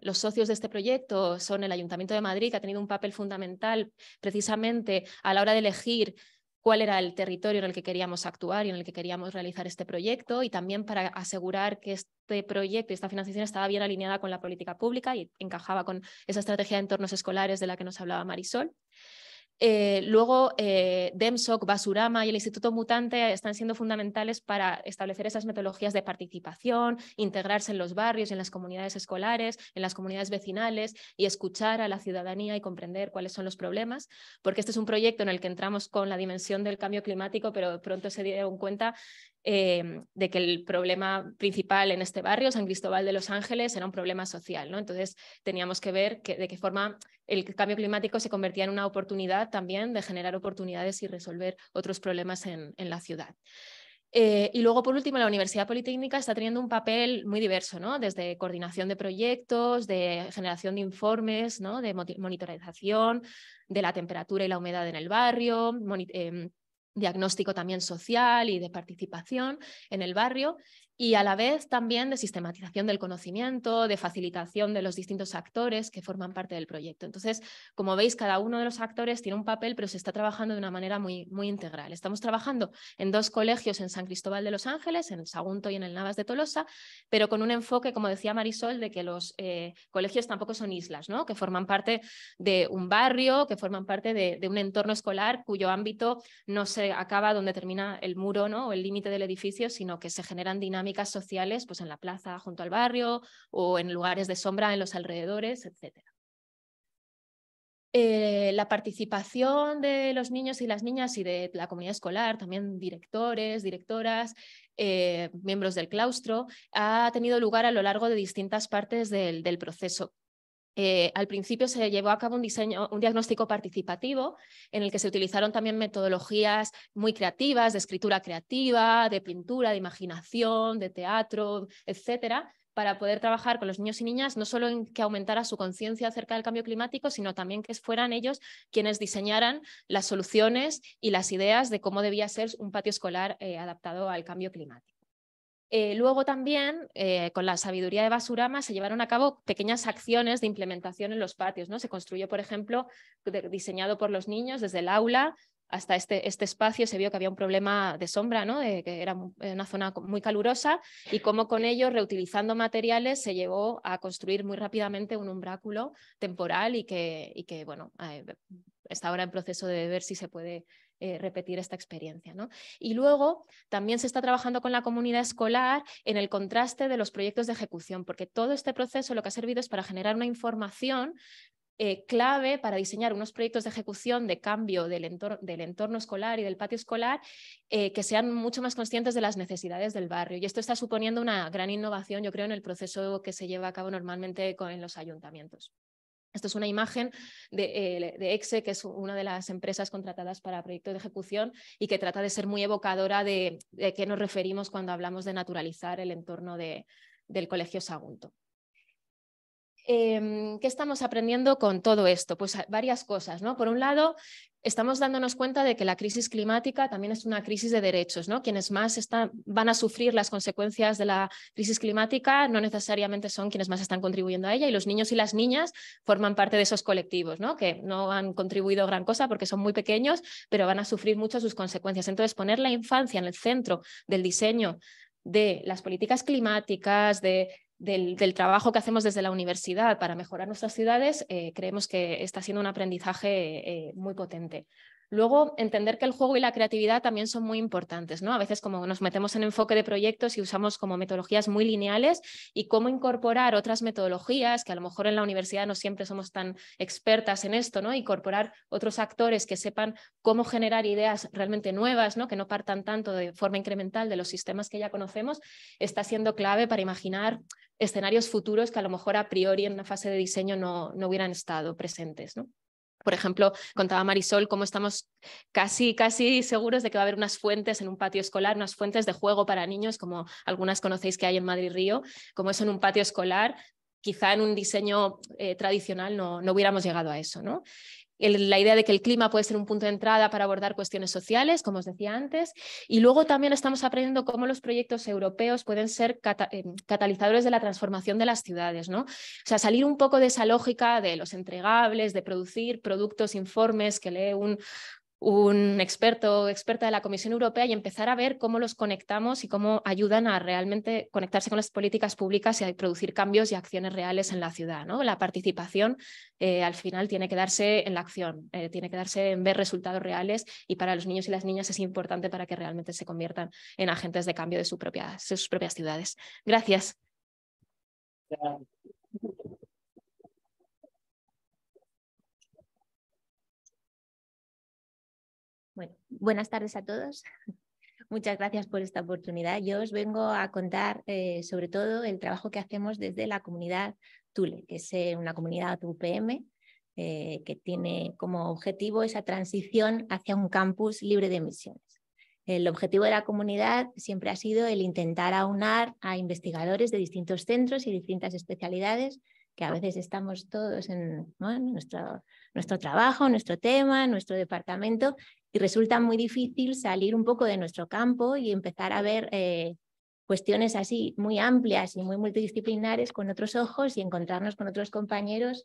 los socios de este proyecto son el Ayuntamiento de Madrid, que ha tenido un papel fundamental precisamente a la hora de elegir cuál era el territorio en el que queríamos actuar y en el que queríamos realizar este proyecto y también para asegurar que este proyecto y esta financiación estaba bien alineada con la política pública y encajaba con esa estrategia de entornos escolares de la que nos hablaba Marisol. Eh, luego, eh, DEMSOC, Basurama y el Instituto Mutante están siendo fundamentales para establecer esas metodologías de participación, integrarse en los barrios, en las comunidades escolares, en las comunidades vecinales y escuchar a la ciudadanía y comprender cuáles son los problemas, porque este es un proyecto en el que entramos con la dimensión del cambio climático, pero pronto se dieron cuenta Em, de que el problema principal en este barrio, San Cristóbal de los Ángeles, era un problema social. ¿no? Entonces teníamos que ver de qué forma el cambio climático se convertía en una oportunidad también de generar oportunidades y resolver otros problemas en, la ciudad. Eh, y luego, por último, la Universidad Politécnica está teniendo un papel muy diverso, ¿no? desde coordinación de proyectos, de generación de informes, ¿no? de monitorización de la temperatura y la humedad en el barrio, em, diagnóstico también social y de participación en el barrio y a la vez también de sistematización del conocimiento, de facilitación de los distintos actores que forman parte del proyecto. Entonces, como veis, cada uno de los actores tiene un papel, pero se está trabajando de una manera muy, muy integral. Estamos trabajando en dos colegios en San Cristóbal de los Ángeles, en el Sagunto y en el Navas de Tolosa, pero con un enfoque, como decía Marisol, de que los eh, colegios tampoco son islas, ¿no? que forman parte de un barrio, que forman parte de, un entorno escolar cuyo ámbito no se acaba donde termina el muro ¿no? o el límite del edificio, sino que se generan dinámicas sociales pues en la plaza junto al barrio o en lugares de sombra en los alrededores, etcétera eh, la participación de los niños y las niñas y de la comunidad escolar, también directores, directoras, eh, miembros del claustro, ha tenido lugar a lo largo de distintas partes del, del proceso eh, al principio se llevó a cabo un, diseño, un diagnóstico participativo en el que se utilizaron también metodologías muy creativas, de escritura creativa, de pintura, de imaginación, de teatro, etcétera, para poder trabajar con los niños y niñas, no solo en que aumentara su conciencia acerca del cambio climático, sino también que fueran ellos quienes diseñaran las soluciones y las ideas de cómo debía ser un patio escolar eh, adaptado al cambio climático. Eh, luego también, eh, con la sabiduría de Basurama, se llevaron a cabo pequeñas acciones de implementación en los patios. ¿no? Se construyó, por ejemplo, diseñado por los niños desde el aula hasta este, este, espacio, se vio que había un problema de sombra, ¿no? que era una zona muy calurosa, y cómo con ello, reutilizando materiales, se llevó a construir muy rápidamente un umbráculo temporal y que, y que bueno, eh, está ahora en proceso de ver si se puede eh, repetir esta experiencia. ¿no? Y luego también se está trabajando con la comunidad escolar en el contraste de los proyectos de ejecución, porque todo este proceso lo que ha servido es para generar una información eh, clave para diseñar unos proyectos de ejecución de cambio del entorno, escolar y del patio escolar eh, que sean mucho más conscientes de las necesidades del barrio. Y esto está suponiendo una gran innovación, yo creo, en el proceso que se lleva a cabo normalmente con, en los ayuntamientos. Esta es una imagen eh, de, EXE, que es una de las empresas contratadas para proyectos de ejecución y que trata de ser muy evocadora de, qué nos referimos cuando hablamos de naturalizar el entorno del Colegio Sagunto. Em, ¿Qué estamos aprendiendo con todo esto? Pues ah, varias cosas, ¿no? Por un lado, estamos dándonos cuenta de que la crisis climática también es una crisis de derechos, ¿no? Quienes más están, van a sufrir las consecuencias de la crisis climática no necesariamente son quienes más están contribuyendo a ella y los niños y las niñas forman parte de esos colectivos, ¿no? Que no han contribuido gran cosa porque son muy pequeños, pero van a sufrir mucho sus consecuencias. Entonces, poner la infancia en el centro del diseño de las políticas climáticas, de del, trabajo que hacemos desde la universidad para mejorar nuestras ciudades, eh, creemos que está siendo un aprendizaje eh, muy potente. Luego, entender que el juego y la creatividad también son muy importantes, ¿no? A veces como nos metemos en enfoque de proyectos y usamos como metodologías muy lineales y cómo incorporar otras metodologías, que a lo mejor en la universidad no siempre somos tan expertas en esto, ¿no? Incorporar otros actores que sepan cómo generar ideas realmente nuevas, ¿no? Que no partan tanto de forma incremental de los sistemas que ya conocemos, está siendo clave para imaginar escenarios futuros que a lo mejor a priori en una fase de diseño no, no hubieran estado presentes, ¿no? Por ejemplo, contaba Marisol cómo estamos casi, casi seguros de que va a haber unas fuentes en un patio escolar, unas fuentes de juego para niños, como algunas conocéis que hay en Madrid Río, como eso en un patio escolar. Quizá en un diseño eh, tradicional no, no, hubiéramos llegado a eso. ¿no? la idea de que el clima puede ser un punto de entrada para abordar cuestiones sociales, como os decía antes, y luego también estamos aprendiendo cómo los proyectos europeos pueden ser eh, catalizadores de la transformación de las ciudades, ¿no? O sea, salir un poco de esa lógica de los entregables, de producir productos, informes que lee un un experto o experta de la Comisión Europea y empezar a ver cómo los conectamos y cómo ayudan a realmente conectarse con las políticas públicas y a producir cambios y acciones reales en la ciudad. ¿no? La participación eh, al final tiene que darse en la acción, eh, tiene que darse en ver resultados reales y para los niños y las niñas es importante para que realmente se conviertan en agentes de cambio de, su propia, sus propias ciudades. Gracias. Buenas tardes a todos. Muchas gracias por esta oportunidad. Yo os vengo a contar eh, sobre todo el trabajo que hacemos desde la comunidad Tule, que es eh, una comunidad UPM eh, que tiene como objetivo esa transición hacia un campus libre de emisiones. El objetivo de la comunidad siempre ha sido el intentar aunar a investigadores de distintos centros y distintas especialidades que a veces estamos todos en, nuestro trabajo, nuestro tema, nuestro departamento, y resulta muy difícil salir un poco de nuestro campo y empezar a ver eh, cuestiones así muy amplias y muy multidisciplinares con otros ojos y encontrarnos con otros compañeros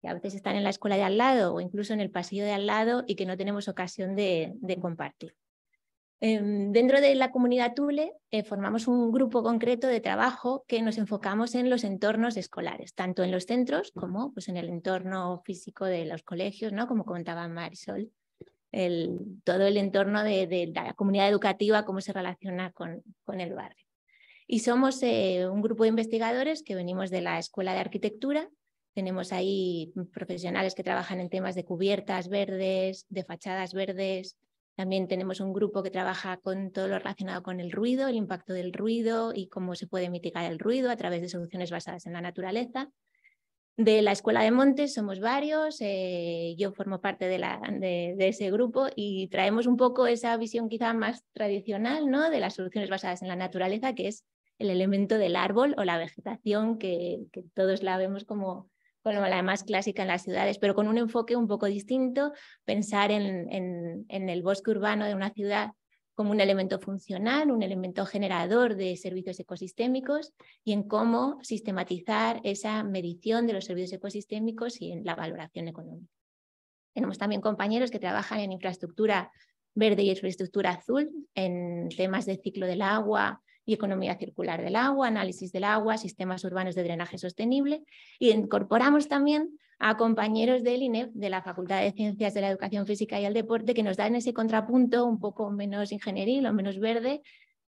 que a veces están en la escuela de al lado o incluso en el pasillo de al lado y que no tenemos ocasión de, compartir. Em, dentro de la comunidad Tule eh, formamos un grupo concreto de trabajo que nos enfocamos en los entornos escolares, tanto en los centros como pues, en el entorno físico de los colegios, ¿no? como comentaba Marisol todo el entorno de, la comunidad educativa, cómo se relaciona con, el barrio. Y somos eh, un grupo de investigadores que venimos de la Escuela de Arquitectura. Tenemos ahí profesionales que trabajan en temas de cubiertas verdes, de fachadas verdes. También tenemos un grupo que trabaja con todo lo relacionado con el ruido, el impacto del ruido y cómo se puede mitigar el ruido a través de soluciones basadas en la naturaleza de la Escuela de Montes somos varios, eh, yo formo parte de, ese grupo y traemos un poco esa visión quizá más tradicional ¿no? de las soluciones basadas en la naturaleza, que es el elemento del árbol o la vegetación, que, todos la vemos como, la más clásica en las ciudades, pero con un enfoque un poco distinto, pensar en el bosque urbano de una ciudad como un elemento funcional, un elemento generador de servicios ecosistémicos y en cómo sistematizar esa medición de los servicios ecosistémicos y en la valoración económica. Tenemos también compañeros que trabajan en infraestructura verde y infraestructura azul, en temas de ciclo del agua y economía circular del agua, análisis del agua, sistemas urbanos de drenaje sostenible y incorporamos también a compañeros del INEF, de la Facultad de Ciencias de la Educación Física y el Deporte, que nos dan ese contrapunto un poco menos ingenieril o menos verde,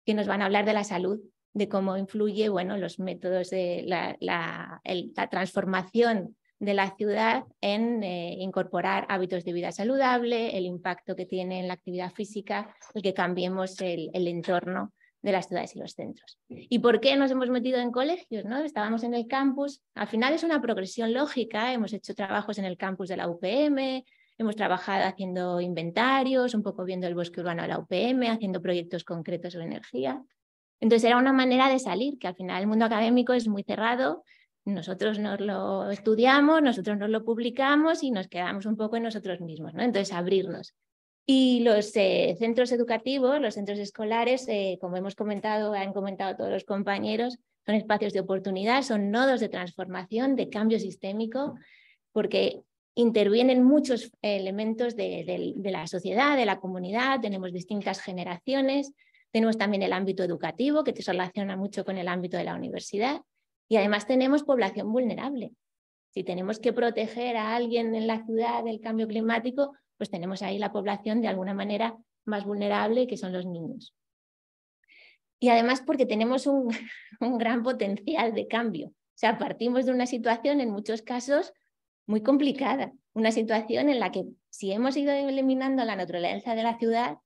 que nos van a hablar de la salud, de cómo influye bueno, los métodos de la, transformación de la ciudad en eh, incorporar hábitos de vida saludable, el impacto que tiene en la actividad física, el que cambiemos el entorno de las ciudades y los centros. ¿Y por qué nos hemos metido en colegios? ¿no? Estábamos en el campus, al final es una progresión lógica, hemos hecho trabajos en el campus de la UPM, hemos trabajado haciendo inventarios, un poco viendo el bosque urbano de la UPM, haciendo proyectos concretos sobre energía. Entonces era una manera de salir, que al final el mundo académico es muy cerrado, nosotros nos lo estudiamos, nosotros nos lo publicamos y nos quedamos un poco en nosotros mismos, ¿no? Entonces abrirnos. Y los eh, centros educativos, los centros escolares, eh, como hemos comentado, han comentado todos los compañeros, son espacios de oportunidad, son nodos de transformación, de cambio sistémico, porque intervienen muchos elementos de, de la sociedad, de la comunidad, tenemos distintas generaciones, tenemos también el ámbito educativo, que se relaciona mucho con el ámbito de la universidad, y además tenemos población vulnerable. Si tenemos que proteger a alguien en la ciudad del cambio climático, pues tenemos ahí la población de alguna manera más vulnerable que son los niños. Y además porque tenemos un, gran potencial de cambio. O sea, partimos de una situación en muchos casos muy complicada, una situación en la que si hemos ido eliminando la naturaleza de la ciudad,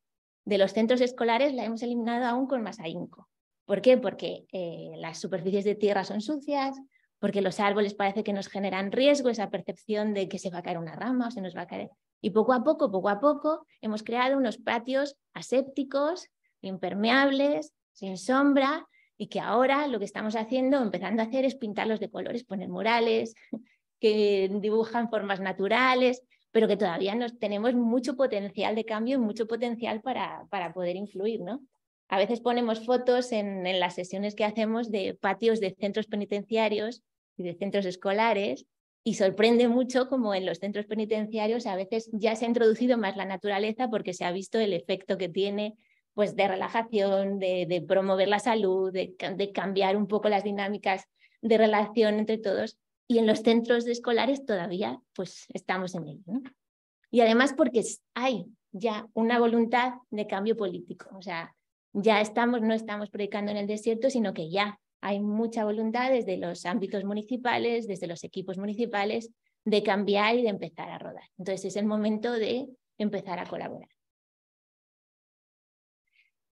de los centros escolares la hemos eliminado aún con más ahínco. ¿Por qué? Porque eh, las superficies de tierra son sucias, porque los árboles parece que nos generan riesgo, esa percepción de que se va a caer una rama o se nos va a caer y poco a poco, poco a poco, hemos creado unos patios asépticos, impermeables, sin sombra, y que ahora lo que estamos haciendo, empezando a hacer, es pintarlos de colores, poner murales que dibujan formas naturales, pero que todavía nos, tenemos mucho potencial de cambio y mucho potencial para, para poder influir, ¿no? A veces ponemos fotos en, en, las sesiones que hacemos de patios de centros penitenciarios y de centros escolares y sorprende mucho como en los centros penitenciarios a veces ya se ha introducido más la naturaleza porque se ha visto el efecto que tiene pues de relajación, de, promover la salud, de, cambiar un poco las dinámicas de relación entre todos. Y en los centros escolares todavía pues estamos en ello. Y además porque hay ya una voluntad de cambio político. O sea, ya estamos, no estamos predicando en el desierto, sino que ya hay mucha voluntad desde los ámbitos municipales, desde los equipos municipales, de cambiar y de empezar a rodar. Entonces es el momento de empezar a colaborar.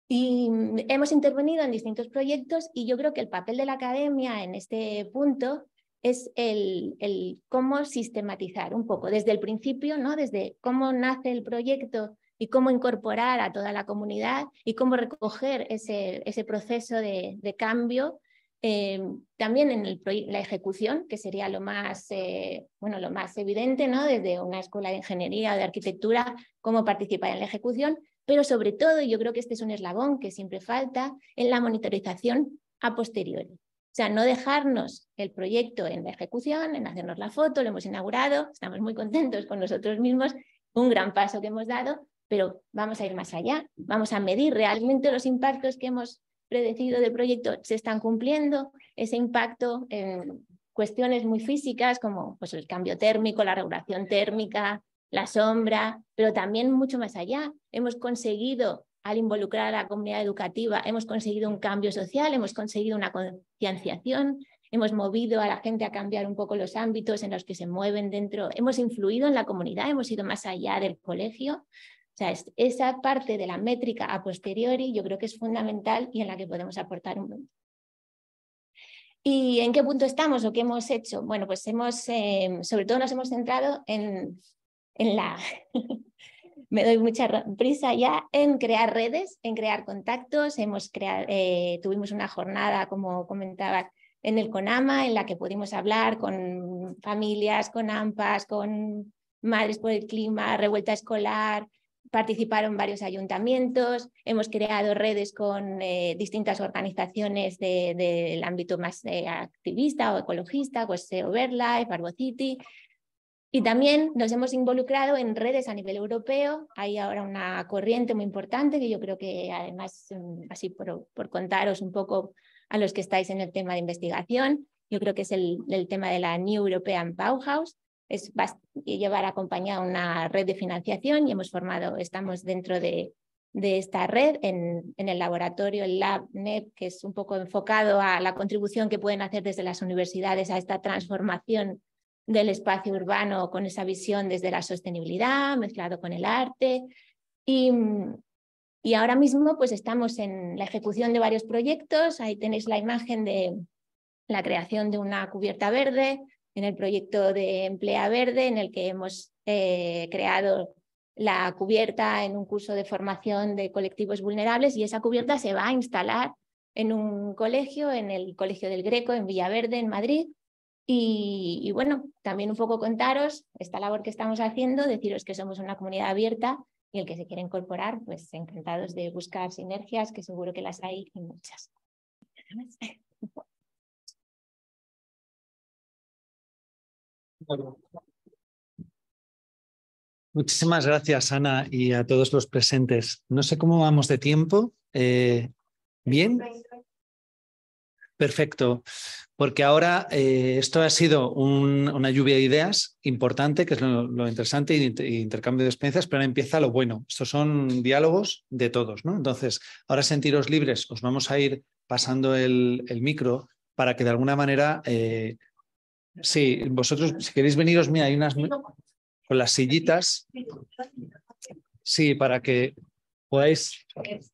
Y mm, hemos intervenido en distintos proyectos y yo creo que el papel de la academia en este punto es el, cómo sistematizar un poco desde el principio, ¿no? desde cómo nace el proyecto y cómo incorporar a toda la comunidad y cómo recoger ese, proceso de cambio eh, también en la ejecución, que sería lo más, eh, bueno, lo más evidente, ¿no? desde una escuela de ingeniería o de arquitectura, cómo participar en la ejecución, pero sobre todo, yo creo que este es un eslabón que siempre falta, en la monitorización a posteriori. O sea, no dejarnos el proyecto en la ejecución, en hacernos la foto, lo hemos inaugurado, estamos muy contentos con nosotros mismos, un gran paso que hemos dado, pero vamos a ir más allá, vamos a medir realmente los impactos que hemos predecido del proyecto se están cumpliendo, ese impacto en cuestiones muy físicas como pues, el cambio térmico, la regulación térmica, la sombra, pero también mucho más allá. Hemos conseguido, al involucrar a la comunidad educativa, hemos conseguido un cambio social, hemos conseguido una concienciación, hemos movido a la gente a cambiar un poco los ámbitos en los que se mueven dentro, hemos influido en la comunidad, hemos ido más allá del colegio o sea, esa parte de la métrica a posteriori yo creo que es fundamental y en la que podemos aportar un montón. ¿Y en qué punto estamos o qué hemos hecho? Bueno, pues hemos, em, sobre todo nos hemos centrado en, la, me doy mucha prisa ya, en crear redes, en crear contactos. Hemos creado, eh, tuvimos una jornada, como comentabas en el CONAMA, en la que pudimos hablar con familias, con AMPAs, con madres por el clima, revuelta escolar, participaron varios ayuntamientos, hemos creado redes con eh, distintas organizaciones del ámbito más eh, activista o ecologista, pues eh, Overlife, City y también nos hemos involucrado en redes a nivel europeo. Hay ahora una corriente muy importante que yo creo que además, mm, así por, contaros un poco a los que estáis en el tema de investigación, yo creo que es el, el tema de la New European Bauhaus, es, va a llevar acompañada una red de financiación y hemos formado, estamos dentro de, de esta red en, en, el laboratorio, el LabNet, que es un poco enfocado a la contribución que pueden hacer desde las universidades a esta transformación del espacio urbano con esa visión desde la sostenibilidad mezclado con el arte. Y, y ahora mismo pues estamos en la ejecución de varios proyectos. Ahí tenéis la imagen de la creación de una cubierta verde, en el proyecto de Emplea Verde, en el que hemos eh, creado la cubierta en un curso de formación de colectivos vulnerables y esa cubierta se va a instalar en un colegio, en el Colegio del Greco, en Villaverde, en Madrid. Y, bueno, también un poco contaros esta labor que estamos haciendo, deciros que somos una comunidad abierta y el que se quiera incorporar, pues encantados de buscar sinergias, que seguro que las hay y muchas. Muchísimas gracias, Ana, y a todos los presentes. No sé cómo vamos de tiempo. Eh, ¿Bien? Perfecto, porque ahora eh, esto ha sido una lluvia de ideas importante, que es lo, interesante, y intercambio de experiencias, pero ahora empieza lo bueno. Estos son diálogos de todos, ¿no? Entonces, ahora sentiros libres, os vamos a ir pasando el, micro para que de alguna manera eh, Sí, vosotros, si queréis veniros, mira, hay unas con las sillitas. Sí, para que podáis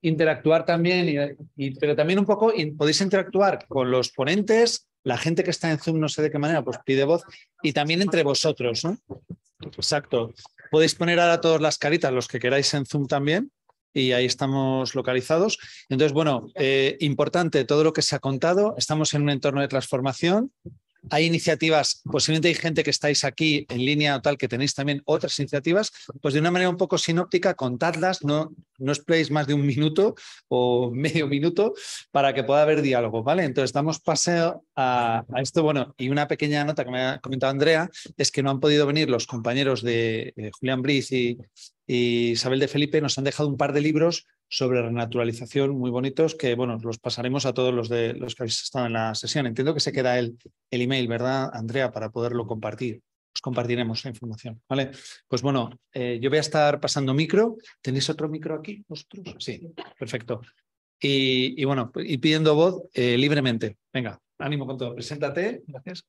interactuar también, y, pero también un poco podéis interactuar con los ponentes, la gente que está en Zoom, no sé de qué manera, pues pide voz, y también entre vosotros, ¿no? Exacto. Podéis poner ahora todas las caritas, los que queráis en Zoom también, y ahí estamos localizados. Entonces, bueno, eh, importante todo lo que se ha contado. Estamos en un entorno de transformación, hay iniciativas, posiblemente hay gente que estáis aquí en línea o tal, que tenéis también otras iniciativas, pues de una manera un poco sinóptica, contadlas, no, no os más de un minuto o medio minuto para que pueda haber diálogo, ¿vale? Entonces damos paseo a, esto, bueno, y una pequeña nota que me ha comentado Andrea, es que no han podido venir los compañeros de Julián Briz y Isabel de Felipe, nos han dejado un par de libros sobre renaturalización muy bonitos que, bueno, los pasaremos a todos los, de, los que habéis estado en la sesión. Entiendo que se queda el, email, ¿verdad, Andrea, para poderlo compartir? Os compartiremos la información, ¿vale? Pues bueno, eh, yo voy a estar pasando micro. ¿Tenéis otro micro aquí vosotros? Sí, perfecto. Y, bueno, pues, y pidiendo voz eh, libremente. Venga, ánimo con todo. Preséntate. Gracias.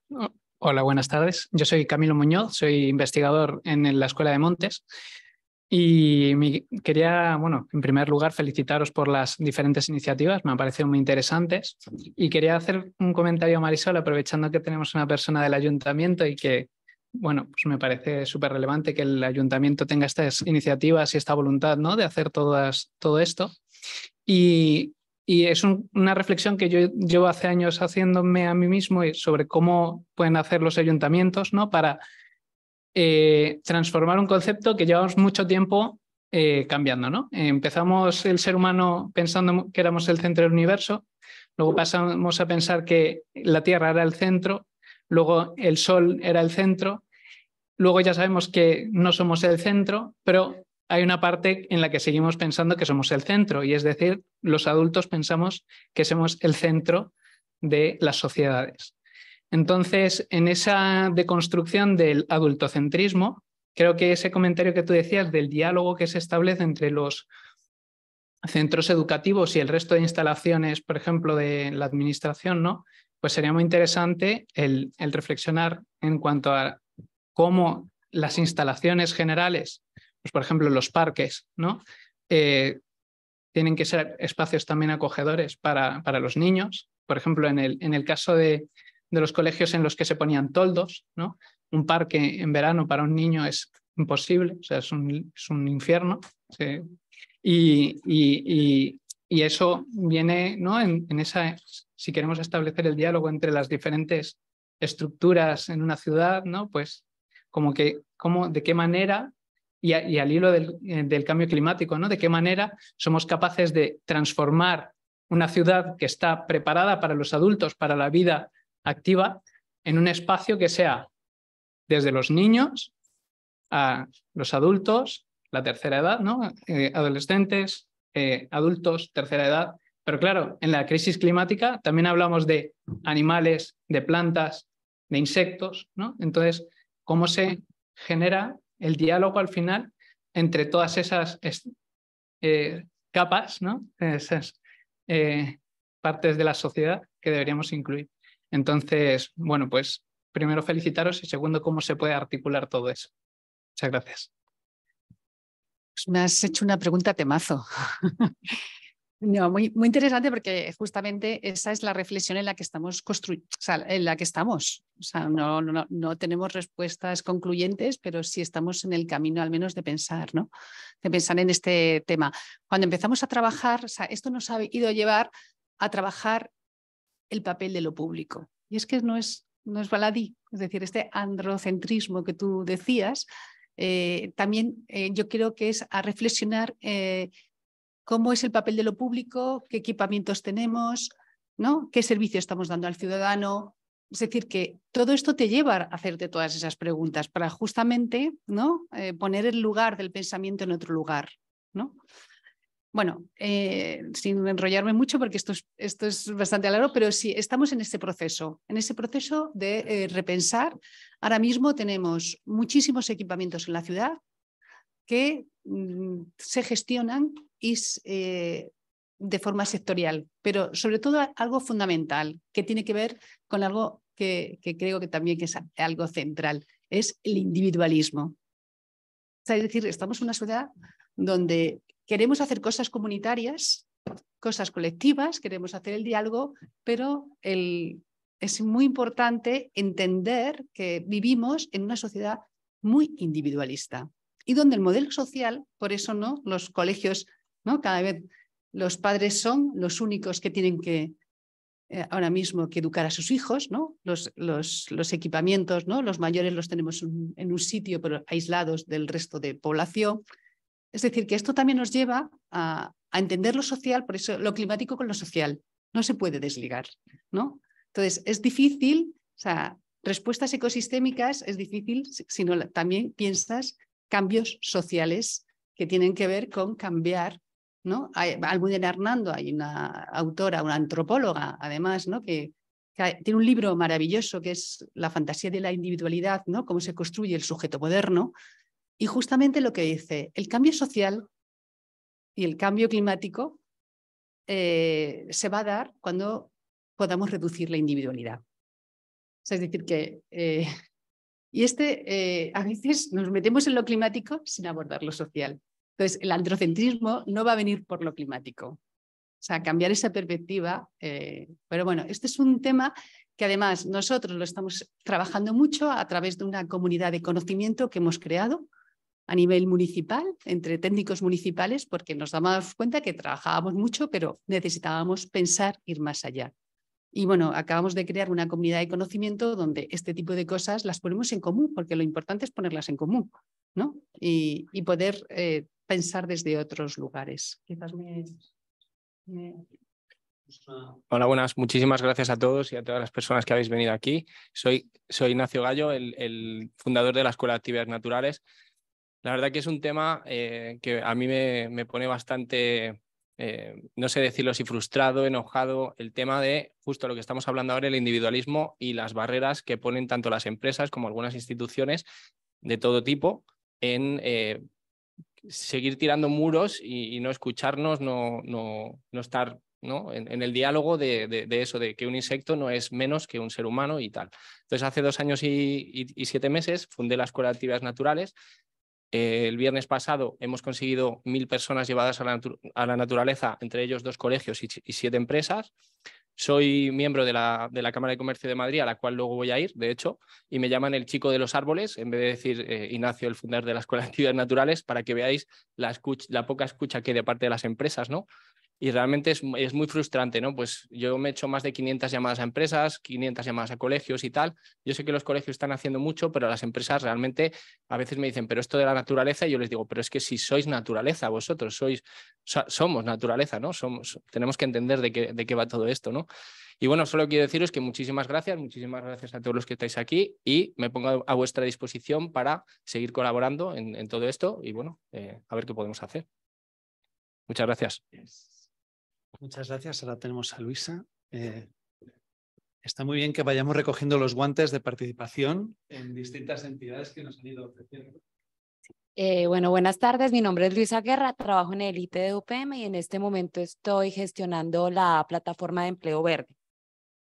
Hola, buenas tardes. Yo soy Camilo Muñoz, soy investigador en la Escuela de Montes y me quería, bueno, en primer lugar, felicitaros por las diferentes iniciativas, me han parecido muy interesantes. Y quería hacer un comentario, a Marisol, aprovechando que tenemos una persona del ayuntamiento y que, bueno, pues me parece súper relevante que el ayuntamiento tenga estas iniciativas y esta voluntad, ¿no?, de hacer todas, todo esto. Y, y es una reflexión que yo llevo hace años haciéndome a mí mismo sobre cómo pueden hacer los ayuntamientos, ¿no?, para eh, transformar un concepto que llevamos mucho tiempo eh, cambiando. Empezamos el ser humano pensando que éramos el centro del universo, luego pasamos a pensar que la Tierra era el centro, luego el Sol era el centro, luego ya sabemos que no somos el centro, pero hay una parte en la que seguimos pensando que somos el centro, y es decir, los adultos pensamos que somos el centro de las sociedades. Entonces, en esa deconstrucción del adultocentrismo, creo que ese comentario que tú decías del diálogo que se establece entre los centros educativos y el resto de instalaciones, por ejemplo, de la administración, ¿no? Pues sería muy interesante el, reflexionar en cuanto a cómo las instalaciones generales, pues por ejemplo, los parques, ¿no? Eh, tienen que ser espacios también acogedores para, los niños. Por ejemplo, en el caso de, de los colegios en los que se ponían toldos, ¿no? Un parque en verano para un niño es imposible, o sea, es un, es un infierno. Y, eso viene, ¿no? En, esa, si queremos establecer el diálogo entre las diferentes estructuras en una ciudad, ¿no? Pues como que, como, de qué manera y, al hilo del, eh, del, cambio climático, ¿no? De qué manera somos capaces de transformar una ciudad que está preparada para los adultos, para la vida activa en un espacio que sea desde los niños a los adultos, la tercera edad, ¿no? Eh, adolescentes, eh, adultos, tercera edad. Pero claro, en la crisis climática también hablamos de animales, de plantas, de insectos, ¿no? Entonces, ¿cómo se genera el diálogo al final entre todas esas eh, capas, esas partes de la sociedad que deberíamos incluir? Entonces, bueno, pues primero felicitaros y segundo, cómo se puede articular todo eso. Muchas gracias. Pues me has hecho una pregunta temazo. No, muy, interesante porque justamente esa es la reflexión en la que estamos construyendo, en la que estamos. O sea, no, no, tenemos respuestas concluyentes, pero sí estamos en el camino al menos de pensar, ¿no? De pensar en este tema. Cuando empezamos a trabajar, o sea, esto nos ha ido a llevar a trabajar el papel de lo público. Y es que no es, no es baladí, es decir, este androcentrismo que tú decías, eh, también eh, yo creo que es a reflexionar eh, cómo es el papel de lo público, qué equipamientos tenemos, ¿no? qué servicio estamos dando al ciudadano. Es decir, que todo esto te lleva a hacerte todas esas preguntas para justamente ¿no? poner el lugar del pensamiento en otro lugar. ¿no? Bueno, eh, sin enrollarme mucho porque esto es, bastante largo, pero sí, estamos en este proceso, en ese proceso de eh, repensar. Ahora mismo tenemos muchísimos equipamientos en la ciudad que mm, se gestionan eh, de forma sectorial, pero sobre todo algo fundamental que tiene que ver con algo que, creo que también es algo central, es el individualismo. es decir, estamos en una ciudad donde Queremos hacer cosas comunitarias, cosas colectivas, queremos hacer el diálogo, pero el, es muy importante entender que vivimos en una sociedad muy individualista y donde el modelo social, por eso no, los colegios, ¿no? cada vez los padres son los únicos que tienen que eh, ahora mismo que educar a sus hijos, ¿no? Los, los, los equipamientos, ¿no? Los mayores los tenemos en un sitio, pero aislados del resto de población. Es decir, que esto también nos lleva a, entender lo social, por eso lo climático con lo social. No se puede desligar, ¿no? Entonces, es difícil, o sea, respuestas ecosistémicas es difícil sino también piensas cambios sociales que tienen que ver con cambiar, ¿no? Hernando, hay una autora, una antropóloga, además, ¿no? Que, tiene un libro maravilloso que es La fantasía de la individualidad, ¿no? Cómo se construye el sujeto moderno, y justamente lo que dice, el cambio social y el cambio climático eh, se va a dar cuando podamos reducir la individualidad. es decir, que... Eh, y este, eh, a veces nos metemos en lo climático sin abordar lo social. Entonces, el androcentrismo no va a venir por lo climático. O sea, cambiar esa perspectiva. pero bueno, este es un tema que además nosotros lo estamos trabajando mucho a través de una comunidad de conocimiento que hemos creado a nivel municipal, entre técnicos municipales, porque nos damos cuenta que trabajábamos mucho, pero necesitábamos pensar ir más allá. Y bueno, acabamos de crear una comunidad de conocimiento donde este tipo de cosas las ponemos en común, porque lo importante es ponerlas en común, ¿no? Y, y poder eh, pensar desde otros lugares. Hola, buenas. Muchísimas gracias a todos y a todas las personas que habéis venido aquí. Soy, soy Ignacio Gallo, el, el fundador de la Escuela de Actividades Naturales. La verdad que es un tema eh, que a mí me, pone bastante, eh, no sé decirlo si frustrado, enojado, el tema de justo lo que estamos hablando ahora, el individualismo y las barreras que ponen tanto las empresas como algunas instituciones de todo tipo en eh, seguir tirando muros y, no escucharnos, no, no, no estar ¿no? En, el diálogo de, eso, de que un insecto no es menos que un ser humano y tal. Entonces, hace dos años y, y siete meses fundé la Escuela de Actividades Naturales eh, el viernes pasado hemos conseguido mil personas llevadas a la, naturaleza, entre ellos dos colegios y, siete empresas. Soy miembro de la, de la, Cámara de Comercio de Madrid, a la cual luego voy a ir, de hecho, y me llaman el chico de los árboles, en vez de decir eh, Ignacio, el fundador de la Escuela de Actividades Naturales, para que veáis la, la, poca escucha que hay de parte de las empresas, ¿no? Y realmente es, muy frustrante, ¿no? Pues yo me he hecho más de 500 llamadas a empresas, 500 llamadas a colegios y tal. Yo sé que los colegios están haciendo mucho, pero las empresas realmente a veces me dicen, pero esto de la naturaleza, y yo les digo, pero es que si sois naturaleza, vosotros sois, somos naturaleza, ¿no? Somos, tenemos que entender de qué, va todo esto, ¿no? Y bueno, solo quiero deciros que muchísimas gracias, muchísimas gracias a todos los que estáis aquí y me pongo a vuestra disposición para seguir colaborando en, todo esto y bueno, eh, a ver qué podemos hacer. Muchas gracias. Muchas gracias. Ahora tenemos a Luisa. Eh, está muy bien que vayamos recogiendo los guantes de participación en distintas entidades que nos han ido ofreciendo. Eh, bueno, buenas tardes. Mi nombre es Luisa Guerra, trabajo en el de UPM y en este momento estoy gestionando la plataforma de empleo verde.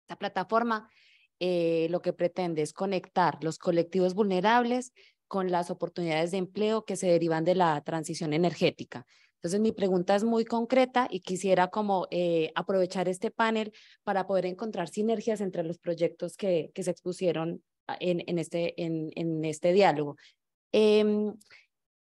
Esta plataforma eh, lo que pretende es conectar los colectivos vulnerables con las oportunidades de empleo que se derivan de la transición energética. Entonces mi pregunta es muy concreta y quisiera como eh, aprovechar este panel para poder encontrar sinergias entre los proyectos que, que se expusieron en, en, este, en, en este diálogo. Em,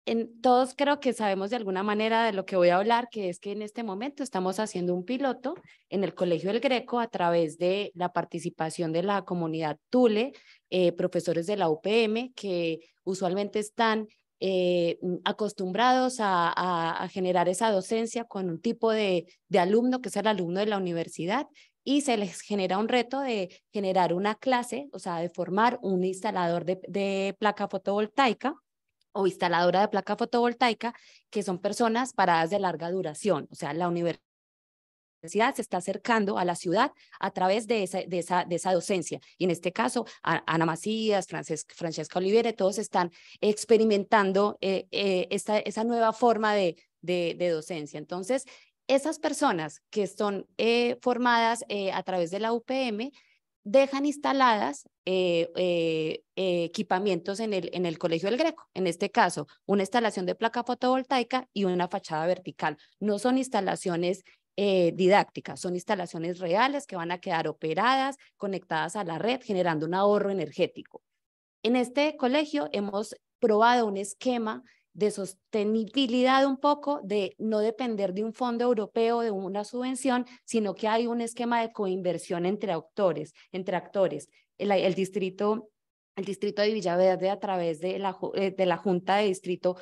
en, todos creo que sabemos de alguna manera de lo que voy a hablar, que es que en este momento estamos haciendo un piloto en el Colegio del Greco a través de la participación de la comunidad Tule, eh, profesores de la UPM, que usualmente están eh, mm, acostumbrados a, generar esa docencia con un tipo de, alumno que es el alumno de la universidad y se les genera un reto de generar una clase, o sea, de formar un instalador de placa fotovoltaica o instaladora de placa fotovoltaica, que son personas paradas de larga duración. O sea, la universidad se está acercando a la ciudad a través de esa, de esa, de esa docencia. Y en este caso, Ana Macías, Francesca, Francesca todos están experimentando eh, eh, esta, esa nueva forma de, de, docencia. Entonces, esas personas que son eh, formadas a través de la UPM dejan instaladas equipamientos en el, en el Colegio del Greco. En este caso, una instalación de placa fotovoltaica y una fachada vertical. No son instalaciones eh, Son instalaciones reales que van a quedar operadas, conectadas a la red, generando un ahorro energético. En este colegio hemos probado un esquema de sostenibilidad un poco, de no depender de un fondo europeo, de una subvención, sino que hay un esquema de coinversión entre actores, entre actores. El, distrito el distrito de Villaverde a través de la, eh, de la Junta de Distrito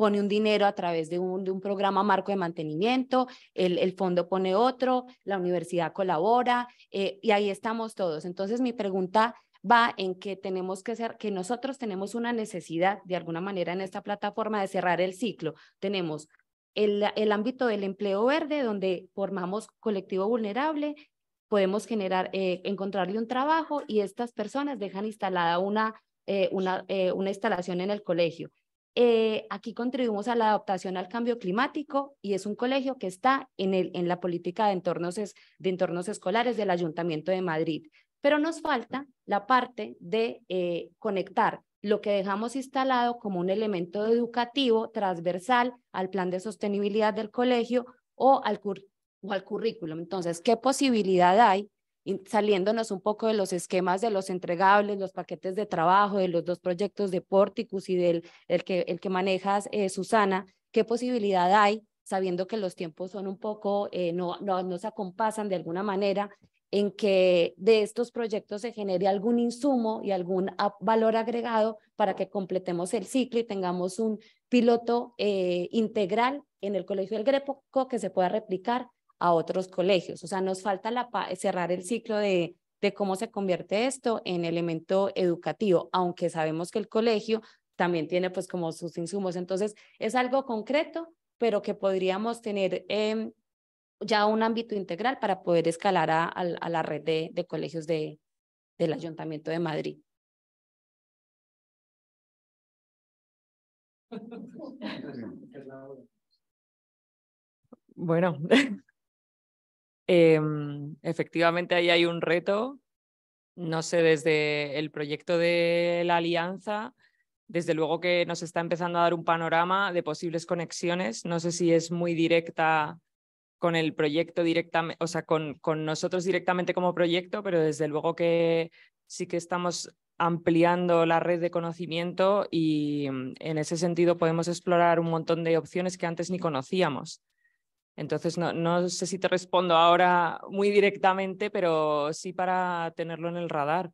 pone un dinero a través de un, de un programa marco de mantenimiento, el, fondo pone otro, la universidad colabora eh, y ahí estamos todos. Entonces mi pregunta va en que tenemos que ser, que nosotros tenemos una necesidad de alguna manera en esta plataforma de cerrar el ciclo. Tenemos el, ámbito del empleo verde, donde formamos colectivo vulnerable, podemos generar, eh, encontrarle un trabajo y estas personas dejan instalada una, eh, una, una instalación en el colegio. Eh, aquí contribuimos a la adaptación al cambio climático y es un colegio que está en, el, en la política de entornos, es, de entornos escolares del Ayuntamiento de Madrid. Pero nos falta la parte de eh, conectar lo que dejamos instalado como un elemento educativo transversal al plan de sostenibilidad del colegio o al, o al currículum. Entonces, ¿qué posibilidad hay saliéndonos un poco de los esquemas de los entregables, los paquetes de trabajo, de los dos proyectos de Porticus y del el que, el que manejas, eh, Susana, ¿qué posibilidad hay, sabiendo que los tiempos son un poco, eh, no, no, se acompasan de alguna manera, en que de estos proyectos se genere algún insumo y algún valor agregado para que completemos el ciclo y tengamos un piloto eh, integral en el Colegio del grepo que se pueda replicar a otros colegios. O sea, nos falta cerrar el ciclo de, cómo se convierte esto en elemento educativo, aunque sabemos que el colegio también tiene pues como sus insumos. Entonces, es algo concreto, pero que podríamos tener em, ya un ámbito integral para poder escalar a, la red de, colegios del Ayuntamiento de Madrid. Bueno, Em, efectivamente, ahí hay un reto. No sé, desde el proyecto de la alianza, desde luego que nos está empezando a dar un panorama de posibles conexiones. No sé si es muy directa con el proyecto directamente, o sea, con, con nosotros directamente como proyecto, pero desde luego que sí que estamos ampliando la red de conocimiento y mm, en ese sentido podemos explorar un montón de opciones que antes ni conocíamos. Entonces, no, sé si te respondo ahora muy directamente, pero sí para tenerlo en el radar,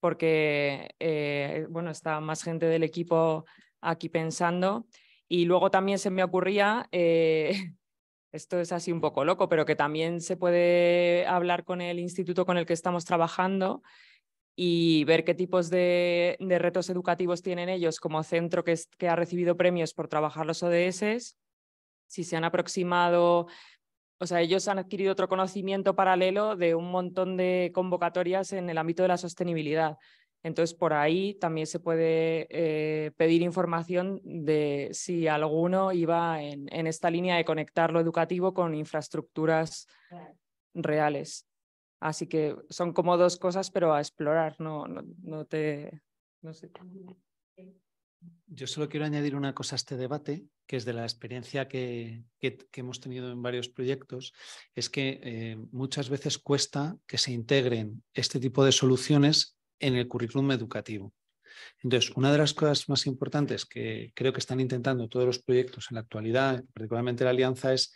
porque eh, bueno, está más gente del equipo aquí pensando. Y luego también se me ocurría, eh, esto es así un poco loco, pero que también se puede hablar con el instituto con el que estamos trabajando y ver qué tipos de, retos educativos tienen ellos como centro que, que ha recibido premios por trabajar los ODS si se han aproximado, o sea, ellos han adquirido otro conocimiento paralelo de un montón de convocatorias en el ámbito de la sostenibilidad. Entonces, por ahí también se puede eh, pedir información de si alguno iba en, esta línea de conectar lo educativo con infraestructuras reales. Así que son como dos cosas, pero a explorar, no, no, no te... sé. Yo solo quiero añadir una cosa a este debate, que es de la experiencia que, hemos tenido en varios proyectos, es que eh, muchas veces cuesta que se integren este tipo de soluciones en el currículum educativo. Entonces, una de las cosas más importantes que creo que están intentando todos los proyectos en la actualidad, particularmente la Alianza, es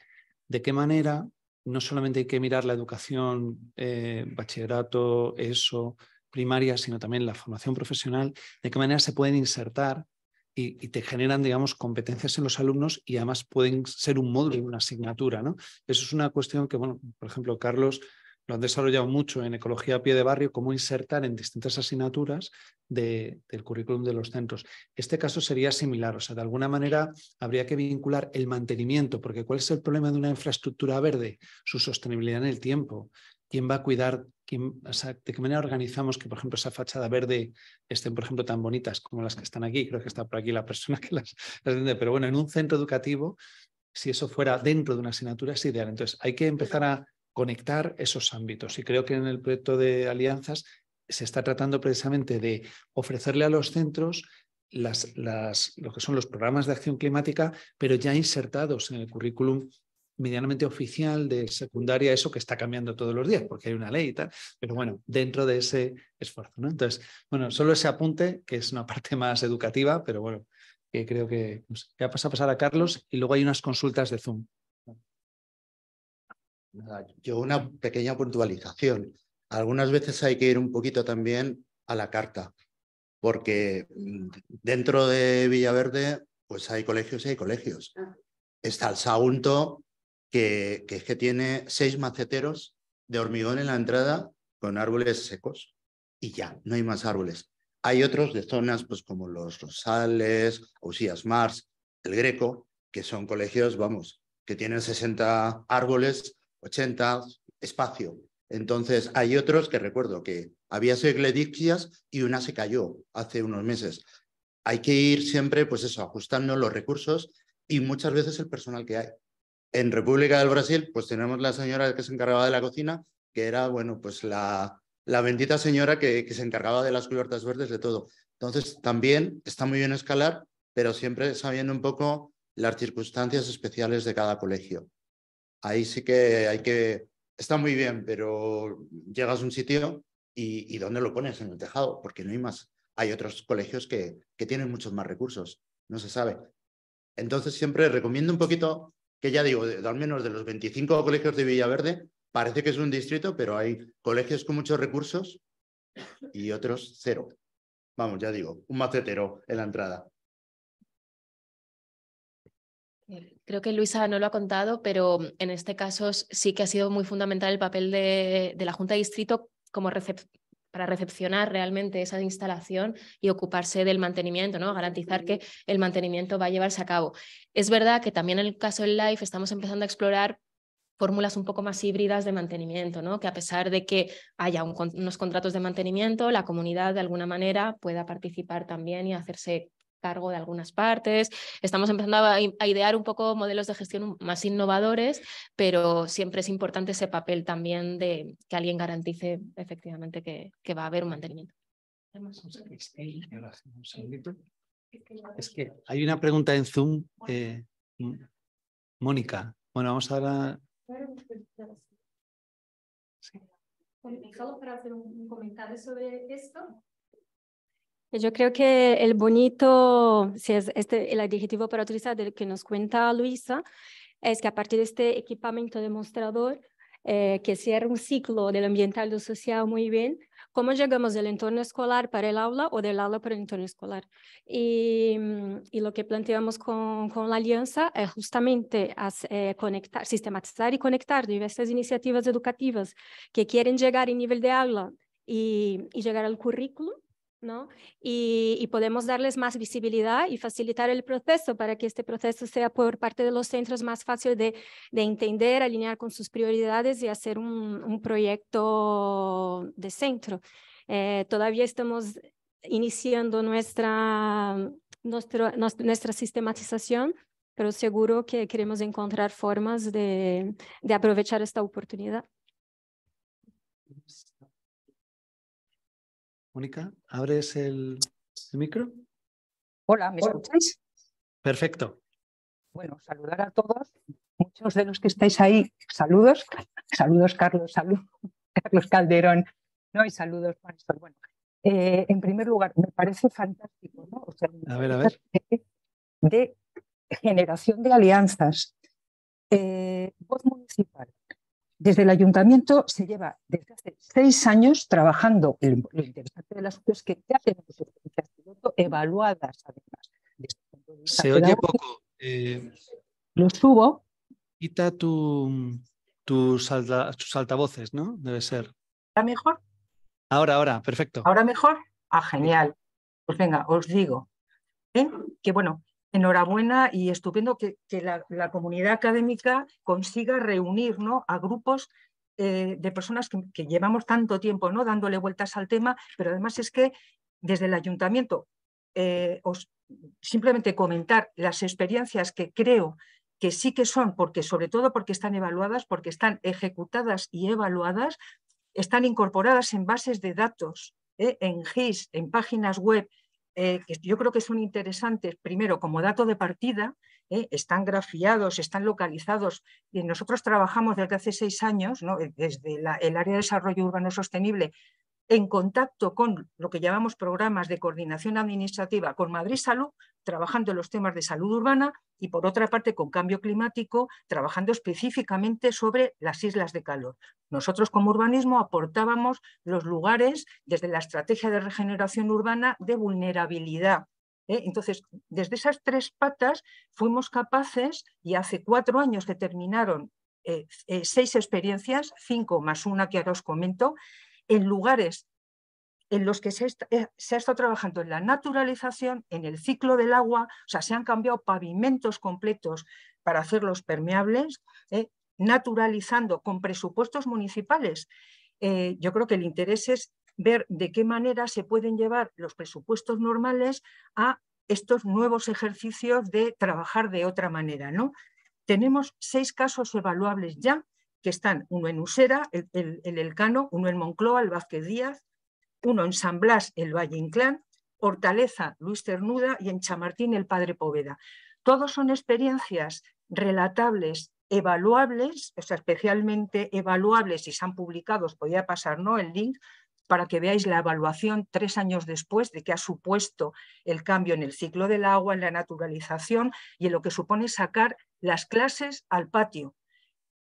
de qué manera no solamente hay que mirar la educación, eh, bachillerato, eso, primaria, sino también la formación profesional, de qué manera se pueden insertar y, te generan, digamos, competencias en los alumnos y además pueden ser un módulo y una asignatura, ¿no? Eso es una cuestión que, bueno, por ejemplo, Carlos lo han desarrollado mucho en Ecología a pie de barrio, cómo insertar en distintas asignaturas del currículum de los centros. Este caso sería similar, o sea, de alguna manera habría que vincular el mantenimiento, porque ¿cuál es el problema de una infraestructura verde? Su sostenibilidad en el tiempo quién va a cuidar, de qué manera organizamos que, por ejemplo, esa fachada verde estén, por ejemplo, tan bonitas como las que están aquí. Creo que está por aquí la persona que las, Pero bueno, en un centro educativo, si eso fuera dentro de una asignatura, es ideal. Entonces, hay que empezar a conectar esos ámbitos. Y creo que en el proyecto de alianzas se está tratando precisamente de ofrecerle a los centros las, las, lo que son los programas de acción climática, pero ya insertados en el currículum medianamente oficial de secundaria, eso que está cambiando todos los días, porque hay una ley y tal, pero bueno, dentro de ese esfuerzo. ¿no? Entonces, bueno, solo ese apunte, que es una parte más educativa, pero bueno, que creo que ya pasa a pasar a Carlos y luego hay unas consultas de Zoom. Yo una pequeña puntualización. Algunas veces hay que ir un poquito también a la carta, porque mm, dentro de Villaverde pues hay colegios y hay colegios. Ah. Está el Saunto, que, es que tiene seis maceteros de hormigón en la entrada con árboles secos y ya, no hay más árboles. Hay otros de zonas pues, como los Rosales, osías Mars, el Greco, que son colegios, vamos, que tienen 60 árboles, 80, espacio. Entonces, hay otros que recuerdo que había seis y una se cayó hace unos meses. Hay que ir siempre, pues eso, ajustando los recursos y muchas veces el personal que hay. En República del Brasil, pues tenemos la señora que se encargaba de la cocina, que era, bueno, pues la, la bendita señora que, se encargaba de las cubiertas verdes, de todo. Entonces, también está muy bien escalar, pero siempre sabiendo un poco las circunstancias especiales de cada colegio. Ahí sí que hay que, está muy bien, pero llegas a un sitio y, y ¿dónde lo pones? En el tejado, porque no hay más. Hay otros colegios que, que tienen muchos más recursos, no se sabe. Entonces, siempre recomiendo un poquito que ya digo, de, al menos de los 25 colegios de Villaverde, parece que es un distrito, pero hay colegios con muchos recursos y otros cero. Vamos, ya digo, un macetero en la entrada. Eh, creo que Luisa no lo ha contado, pero en este caso sí que ha sido muy fundamental el papel de, la Junta de Distrito como, para recepcionar realmente esa instalación y ocuparse del mantenimiento, ¿no? garantizar que el mantenimiento va a llevarse a cabo. Es verdad que también en el caso del LIFE estamos empezando a explorar fórmulas un poco más híbridas de mantenimiento, ¿no? que a pesar de que haya unos contratos de mantenimiento, la comunidad de alguna manera pueda participar también y hacerse cargo de algunas partes. Estamos empezando a, idear un poco modelos de gestión más innovadores, pero siempre es importante ese papel también de que alguien garantice efectivamente que, va a haber un mantenimiento. Es que hay una pregunta en Zoom. Eh, Mónica, bueno, vamos a Sí. para hacer comentario sobre esto. Yo creo que el bonito, si es este el adjetivo para utilizar del que nos cuenta Luisa, es que a partir de este equipamiento demostrador, eh, que cierra un ciclo del ambiental y social muy bien, cómo llegamos del entorno escolar para el aula o del aula para el entorno escolar. Y, mm, y lo que planteamos con, con, la alianza es justamente eh, conectar, sistematizar y conectar diversas iniciativas educativas que quieren llegar al nivel de aula y, y llegar al currículo y, podemos darles más visibilidad y facilitar el proceso para que este proceso sea por parte de los centros más fácil de, de entender, alinear con sus prioridades y hacer un, un proyecto de centro. Eh, todavía estamos iniciando nuestra, nuestra sistematización, pero seguro que queremos encontrar formas de, de aprovechar esta oportunidad. Pues, Mónica, ¿abres el, micro? Hola, ¿me escucháis? Perfecto. Bueno, saludar a todos, muchos de los que estáis ahí, saludos, saludos Carlos, saludos Carlos Calderón, ¿no? Y saludos Bueno, eh, en primer lugar, me parece fantástico, ¿no? a a ver. De generación de alianzas, eh, voz municipal, desde el ayuntamiento se lleva desde hace seis años trabajando. Lo interesante del asunto es que ya tenemos experiencias evaluadas, además. se oye poco. Eh, lo subo. Quita tus, altavoces, ¿no? Debe ser. ¿Está mejor? Ahora, ahora, perfecto. ¿Ahora mejor? Ah, genial. Pues venga, os digo. ¿eh? Que bueno, enhorabuena y estupendo que, la, comunidad académica consiga reunir a grupos eh, de personas que, llevamos tanto tiempo ¿no? dándole vueltas al tema, pero además es que desde el ayuntamiento eh, os simplemente comentar las experiencias que creo que sí que son, porque sobre todo porque están evaluadas, porque están ejecutadas y evaluadas, están incorporadas en bases de datos, eh, en GIS, en páginas web, eh, que yo creo que son interesantes, primero, como dato de partida, eh, están grafiados, están localizados. Y nosotros trabajamos desde hace seis años, ¿no? E-, desde el área de desarrollo urbano sostenible, en contacto con lo que llamamos programas de coordinación administrativa con Madrid Salud, trabajando en los temas de salud urbana y por otra parte con cambio climático, trabajando específicamente sobre las islas de calor. Nosotros como urbanismo aportábamos los lugares desde la estrategia de regeneración urbana de vulnerabilidad. ¿eh? Entonces, desde esas tres patas fuimos capaces, y hace cuatro años que terminaron eh, eh, seis experiencias, cinco más una que ahora os comento, en lugares en los que eh, se, ha estado trabajando en la naturalización, en el ciclo del agua, o sea, se han cambiado pavimentos completos para hacerlos permeables, ¿eh? naturalizando con presupuestos municipales. Eh, yo creo que el interés es ver de qué manera se pueden llevar los presupuestos normales a estos nuevos ejercicios de trabajar de otra manera. ¿no? Tenemos seis casos evaluables ya que están uno en Usera, el, el, el, Elcano, uno en Moncloa, el Vázquez Díaz, uno en San Blas, el Valle Inclán, Hortaleza, Luis Ternuda y en Chamartín, el Padre Poveda. Todos son experiencias relatables, evaluables, o sea, especialmente evaluables y se han publicado, os podía pasar ¿no? el link para que veáis la evaluación tres años después de que ha supuesto el cambio en el ciclo del agua, en la naturalización y en lo que supone sacar las clases al patio,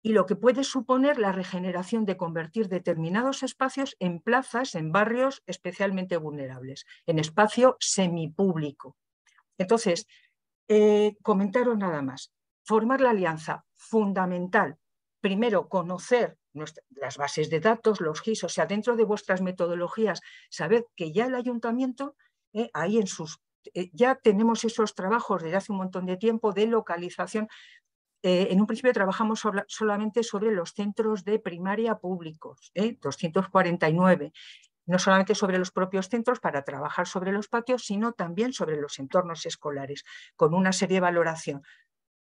y lo que puede suponer la regeneración de convertir determinados espacios en plazas, en barrios especialmente vulnerables, en espacio semipúblico. Entonces, eh, comentaros nada más. Formar la alianza, fundamental. Primero, conocer las bases de datos, los GIS, o sea, dentro de vuestras metodologías, sabed que ya el ayuntamiento, eh, ahí en sus, eh, ya tenemos esos trabajos desde hace un montón de tiempo de localización eh, en un principio trabajamos solamente sobre los centros de primaria públicos, 249, ¿eh? no solamente sobre los propios centros para trabajar sobre los patios, sino también sobre los entornos escolares, con una serie de valoración.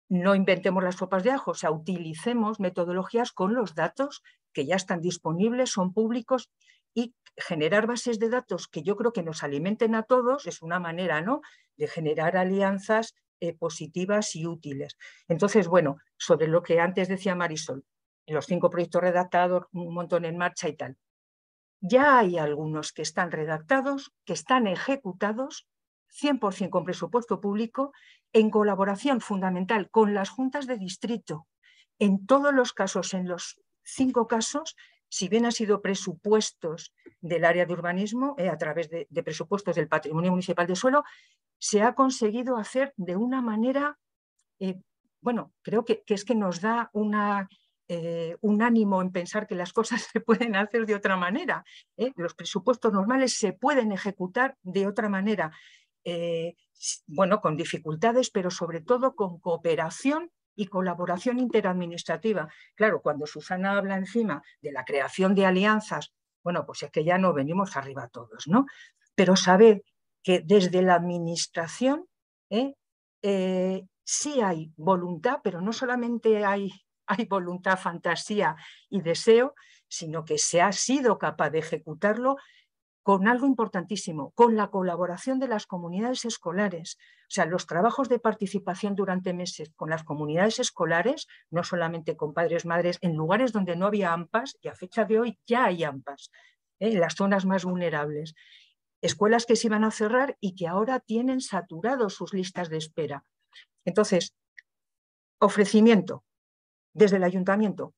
No inventemos las sopas de ajo, o sea, utilicemos metodologías con los datos que ya están disponibles, son públicos y generar bases de datos que yo creo que nos alimenten a todos es una manera ¿no? de generar alianzas eh, positivas y útiles. Entonces, bueno, sobre lo que antes decía Marisol, los cinco proyectos redactados, un montón en marcha y tal. Ya hay algunos que están redactados, que están ejecutados 100% con presupuesto público, en colaboración fundamental con las juntas de distrito. En todos los casos, en los cinco casos, si bien han sido presupuestos del área de urbanismo, eh, a través de, de, presupuestos del Patrimonio Municipal de Suelo, se ha conseguido hacer de una manera, eh, bueno, creo que, es que nos da eh, un ánimo en pensar que las cosas se pueden hacer de otra manera. ¿eh? Los presupuestos normales se pueden ejecutar de otra manera, bueno, con dificultades, pero sobre todo con cooperación y colaboración interadministrativa. Claro, cuando Susana habla encima de la creación de alianzas, bueno, pues es que ya no venimos arriba todos, ¿no? Pero saber que desde la administración ¿eh? Eh, sí hay voluntad, pero no solamente hay, hay voluntad, fantasía y deseo, sino que se ha sido capaz de ejecutarlo con algo importantísimo, con la colaboración de las comunidades escolares. O sea, los trabajos de participación durante meses con las comunidades escolares, no solamente con padres, madres, en lugares donde no había AMPAs, y a fecha de hoy ya hay AMPAS, ¿eh? en las zonas más vulnerables escuelas que se iban a cerrar y que ahora tienen saturados sus listas de espera. Entonces, ofrecimiento desde el ayuntamiento,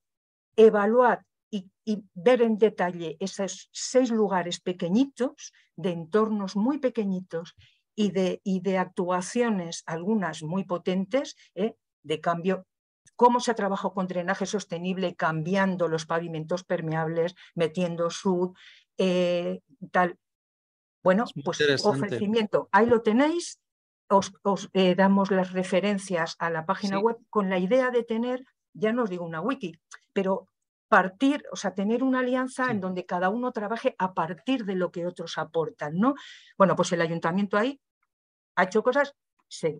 evaluar y, ver en detalle esos seis lugares pequeñitos, de entornos muy pequeñitos y de, y de actuaciones, algunas muy potentes, ¿eh? de cambio cómo se ha trabajado con drenaje sostenible, cambiando los pavimentos permeables, metiendo sud, eh, tal. Bueno, pues ofrecimiento, ahí lo tenéis, os, eh, damos las referencias a la página web con la idea de tener, ya no os digo una wiki, pero partir, o sea, tener una alianza en donde cada uno trabaje a partir de lo que otros aportan, ¿no? Bueno, pues el ayuntamiento ahí ha hecho cosas,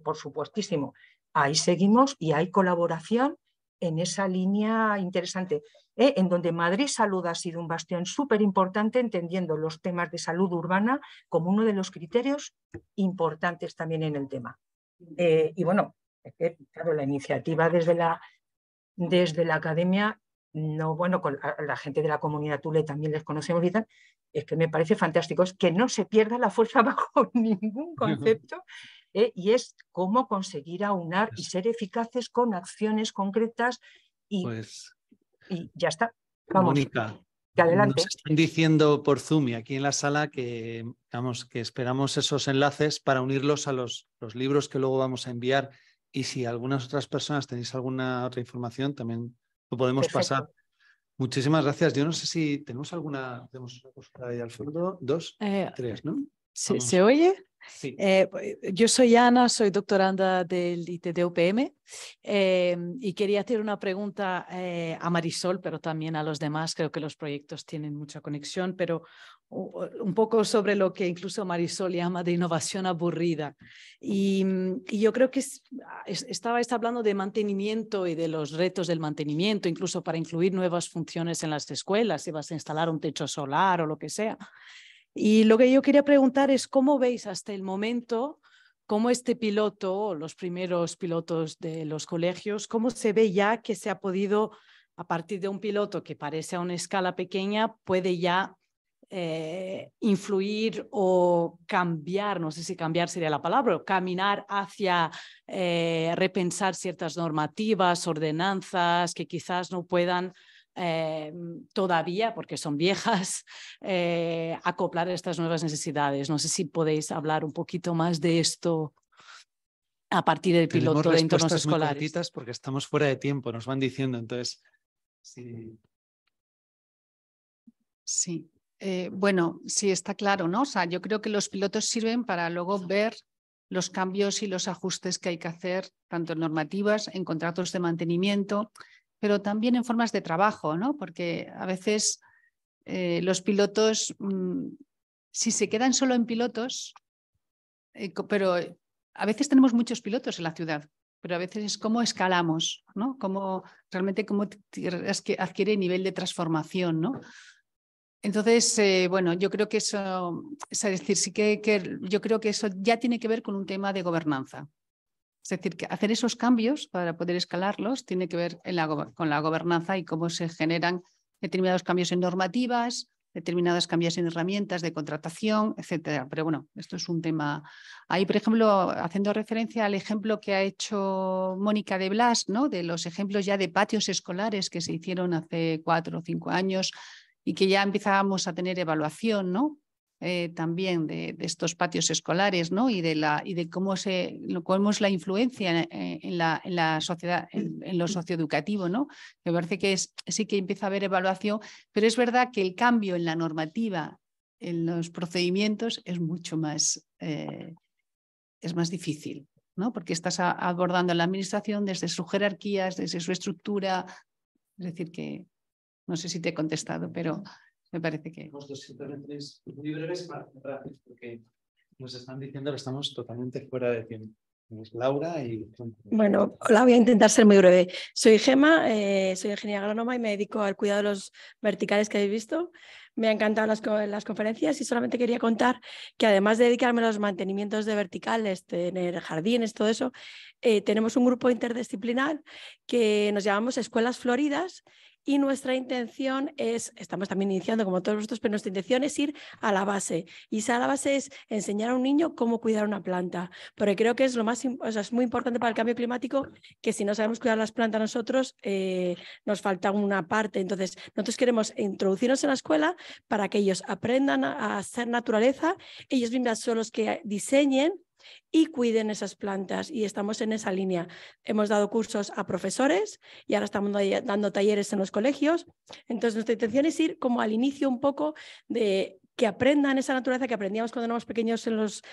por supuestísimo, ahí seguimos y hay colaboración en esa línea interesante, ¿eh? en donde Madrid Salud ha sido un bastión súper importante, entendiendo los temas de salud urbana como uno de los criterios importantes también en el tema. Eh, y bueno, claro, la iniciativa desde la, desde la academia, no, bueno, con la, gente de la comunidad Tule también les conocemos y es que me parece fantástico, es que no se pierda la fuerza bajo ningún concepto ¿eh? y es cómo conseguir aunar y ser eficaces con acciones concretas y, pues ya está. Vamos. Mónica, adelante. Nos están diciendo por Zoom y aquí en la sala que, que esperamos esos enlaces para unirlos a los, los libros que luego vamos a enviar. Y si algunas otras personas tenéis alguna otra información, también lo podemos pasar. Muchísimas gracias. Yo no sé si tenemos alguna. Tenemos una cosa ahí al fondo. Dos, eh, tres, ¿no? ¿Se, oye? Eh, yo soy Ana, soy doctoranda del ITDUPM eh, y quería hacer una pregunta eh, a Marisol, pero también a los demás. Creo que los proyectos tienen mucha conexión, pero un poco sobre lo que incluso Marisol llama de innovación aburrida. Y, y yo creo que es, estaba hablando de mantenimiento y de los retos del mantenimiento, incluso para incluir nuevas funciones en las escuelas, si vas a instalar un techo solar o lo que sea. Y lo que yo quería preguntar es cómo veis hasta el momento, cómo este piloto, los primeros pilotos de los colegios, cómo se ve ya que se ha podido, a partir de un piloto que parece a una escala pequeña, puede ya eh, influir o cambiar, no sé si cambiar sería la palabra, caminar hacia eh, repensar ciertas normativas, ordenanzas que quizás no puedan eh, todavía, porque son viejas, eh, acoplar estas nuevas necesidades. No sé si podéis hablar un poquito más de esto a partir del piloto dentro de entornos escolares. porque estamos fuera de tiempo, nos van diciendo. Entonces, sí. Eh, bueno, sí está claro, ¿no? O sea, yo creo que los pilotos sirven para luego ver los cambios y los ajustes que hay que hacer, tanto en normativas, en contratos de mantenimiento, pero también en formas de trabajo, ¿no? Porque a veces eh, los pilotos, mm, si se quedan solo en pilotos, eh, pero eh, a veces tenemos muchos pilotos en la ciudad, pero a veces es cómo escalamos, ¿no? Cómo realmente cómo adquiere nivel de transformación, ¿no? Entonces, bueno, yo creo que eso, es decir, sí que, yo creo que eso ya tiene que ver con un tema de gobernanza, es decir, que hacer esos cambios para poder escalarlos tiene que ver con la gobernanza y cómo se generan determinados cambios en normativas, determinados cambios en herramientas de contratación, etc. Pero bueno, esto es un tema. Ahí, por ejemplo, haciendo referencia al ejemplo que ha hecho Mónica de Blas, ¿no? de los ejemplos ya de patios escolares que se hicieron hace cuatro o cinco años y que ya empezábamos a tener evaluación, ¿no? Eh, también de, estos patios escolares ¿no? y, de la, y de cómo, se, cómo es la influencia eh, en, la, en la, sociedad, en, en, lo socioeducativo. ¿no? Me parece que es, sí que empieza a haber evaluación, pero es verdad que el cambio en la normativa, en los procedimientos, es mucho más, eh, es más difícil. ¿no? porque estás abordando la administración desde sus jerarquías, desde su estructura. Es decir, que no sé si te he contestado, pero... Me parece que. Tenemos dos muy breves para porque nos están diciendo que estamos totalmente fuera de tiempo. Laura y... Bueno, hola. voy a intentar ser muy breve. Soy Gema, eh, soy ingeniera agrónoma y me dedico al cuidado de los verticales que habéis visto. Me han encantado las, las conferencias y solamente quería contar que además de dedicarme a los mantenimientos de verticales, tener jardines, todo eso, eh, tenemos un grupo interdisciplinar que nos llamamos Escuelas Floridas y nuestra intención es, estamos también iniciando como todos vosotros, pero nuestra intención es ir a la base. Y esa la base es enseñar a un niño cómo cuidar una planta, porque creo que es lo más, es muy importante para el cambio climático que si no sabemos cuidar las plantas nosotros, eh, nos falta una parte. Entonces, nosotros queremos introducirnos en la escuela para que ellos aprendan a, hacer naturaleza, ellos mismos son los que diseñen y cuiden esas plantas y estamos en esa línea. Hemos dado cursos a profesores y ahora estamos dando talleres en los colegios. Entonces nuestra intención es ir como al inicio un poco de que aprendan esa naturaleza que aprendíamos cuando éramos pequeños en los,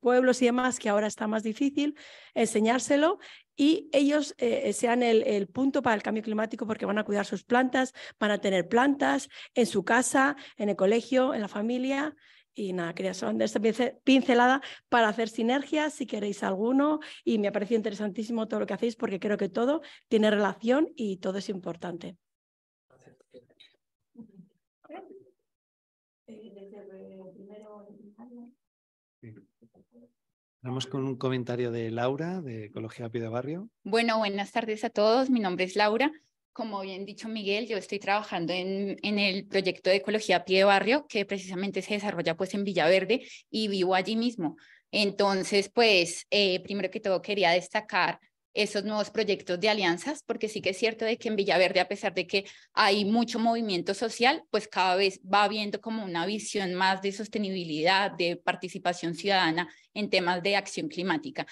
pueblos y demás, que ahora está más difícil, enseñárselo y ellos eh, eh, sean el, el, punto para el cambio climático porque van a cuidar sus plantas, van a tener plantas en su casa, en el colegio, en la familia y nada, quería solo esta pincelada para hacer sinergias, si queréis alguno. Y me ha parecido interesantísimo todo lo que hacéis porque creo que todo tiene relación y todo es importante. Vamos con un comentario de Laura, de Ecología Pide Barrio. Bueno, buenas tardes a todos. Mi nombre es Laura como bien dicho Miguel, yo estoy trabajando en, el proyecto de ecología pie de barrio que precisamente se desarrolla pues en Villaverde y vivo allí mismo. Entonces, pues eh, primero que todo quería destacar esos nuevos proyectos de alianzas, porque sí que es cierto de que en Villaverde, a pesar de que hay mucho movimiento social, pues cada vez va viendo como una visión más de sostenibilidad, de participación ciudadana en temas de acción climática.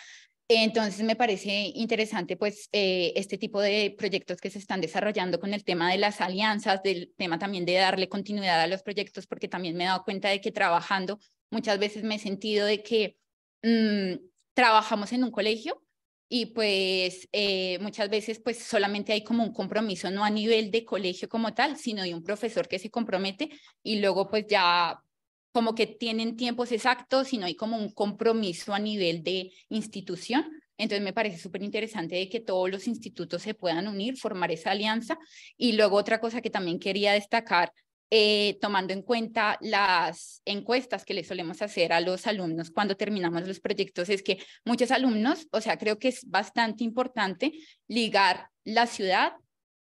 Entonces me parece interesante pues eh, este tipo de proyectos que se están desarrollando con el tema de las alianzas, del tema también de darle continuidad a los proyectos, porque también me he dado cuenta de que trabajando muchas veces me he sentido de que mm, trabajamos en un colegio y pues eh, muchas veces pues solamente hay como un compromiso, no a nivel de colegio como tal, sino de un profesor que se compromete y luego pues ya como que tienen tiempos exactos, sino hay como un compromiso a nivel de institución. Entonces me parece súper interesante de que todos los institutos se puedan unir, formar esa alianza. Y luego otra cosa que también quería destacar, eh, tomando en cuenta las encuestas que le solemos hacer a los alumnos cuando terminamos los proyectos, es que muchos alumnos, o sea, creo que es bastante importante ligar la ciudad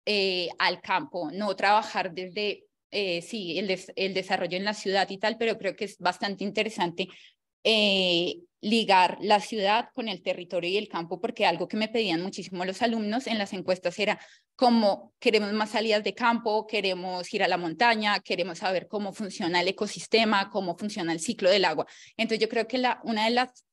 eh, al campo, no trabajar desde eh, sí, el, desarrollo en la ciudad y tal, pero creo que es bastante interesante eh, ligar la ciudad con el territorio y el campo, porque algo que me pedían muchísimo los alumnos en las encuestas era cómo queremos más salidas de campo, queremos ir a la montaña, queremos saber cómo funciona el ecosistema, cómo funciona el ciclo del agua. Entonces yo creo que una de las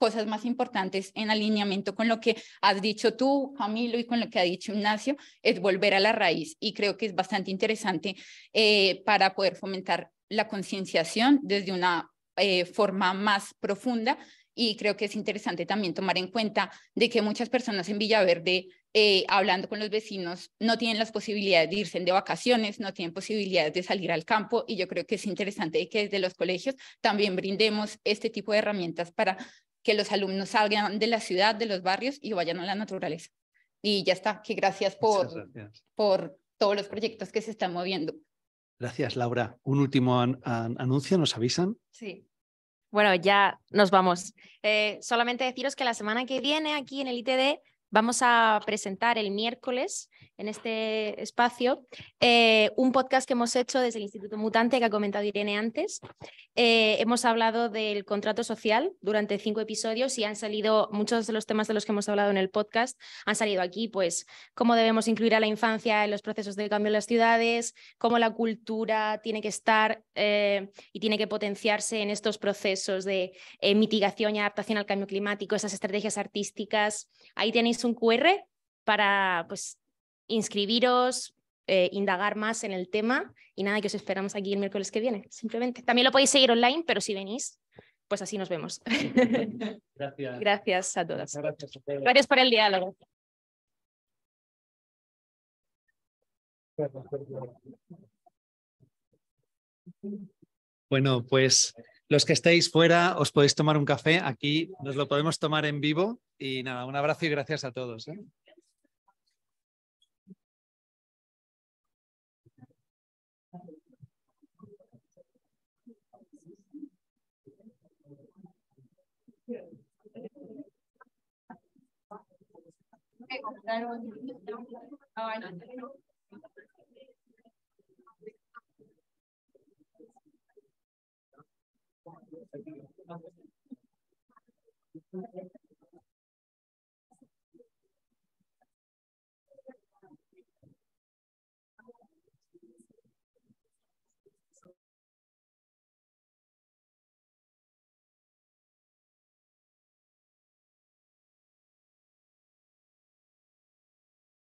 cosas más importantes en alineamiento con lo que has dicho tú, Camilo, y con lo que ha dicho Ignacio, es volver a la raíz. Y creo que es bastante interesante eh, para poder fomentar la concienciación desde una eh, forma más profunda. Y creo que es interesante también tomar en cuenta de que muchas personas en Villaverde eh, hablando con los vecinos, no tienen las posibilidades de irse de vacaciones, no tienen posibilidades de salir al campo y yo creo que es interesante que desde los colegios también brindemos este tipo de herramientas para que los alumnos salgan de la ciudad, de los barrios y vayan a la naturaleza. Y ya está, que gracias por, por todos los proyectos que se están moviendo. Gracias, Laura. Un último anuncio, ¿nos avisan? Sí. Bueno, ya nos vamos. Eh, solamente deciros que la semana que viene aquí en el ITD Vamos a presentar el miércoles en este espacio eh, un podcast que hemos hecho desde el Instituto Mutante que ha comentado Irene antes. Eh, hemos hablado del contrato social durante cinco episodios y han salido muchos de los temas de los que hemos hablado en el podcast. Han salido aquí, pues, cómo debemos incluir a la infancia en los procesos de cambio en las ciudades, cómo la cultura tiene que estar eh, y tiene que potenciarse en estos procesos de mitigación y adaptación al cambio climático, esas estrategias artísticas. Ahí tenéis un QR para pues, inscribiros, eh, indagar más en el tema y nada, que os esperamos aquí el miércoles que viene, simplemente. También lo podéis seguir online, pero si venís, pues así nos vemos. Gracias. Gracias a todas. Gracias por el diálogo. Bueno, pues los que estéis fuera, os podéis tomar un café. Aquí nos lo podemos tomar en vivo. Y nada, un abrazo y gracias a todos. ¿eh? Thank you.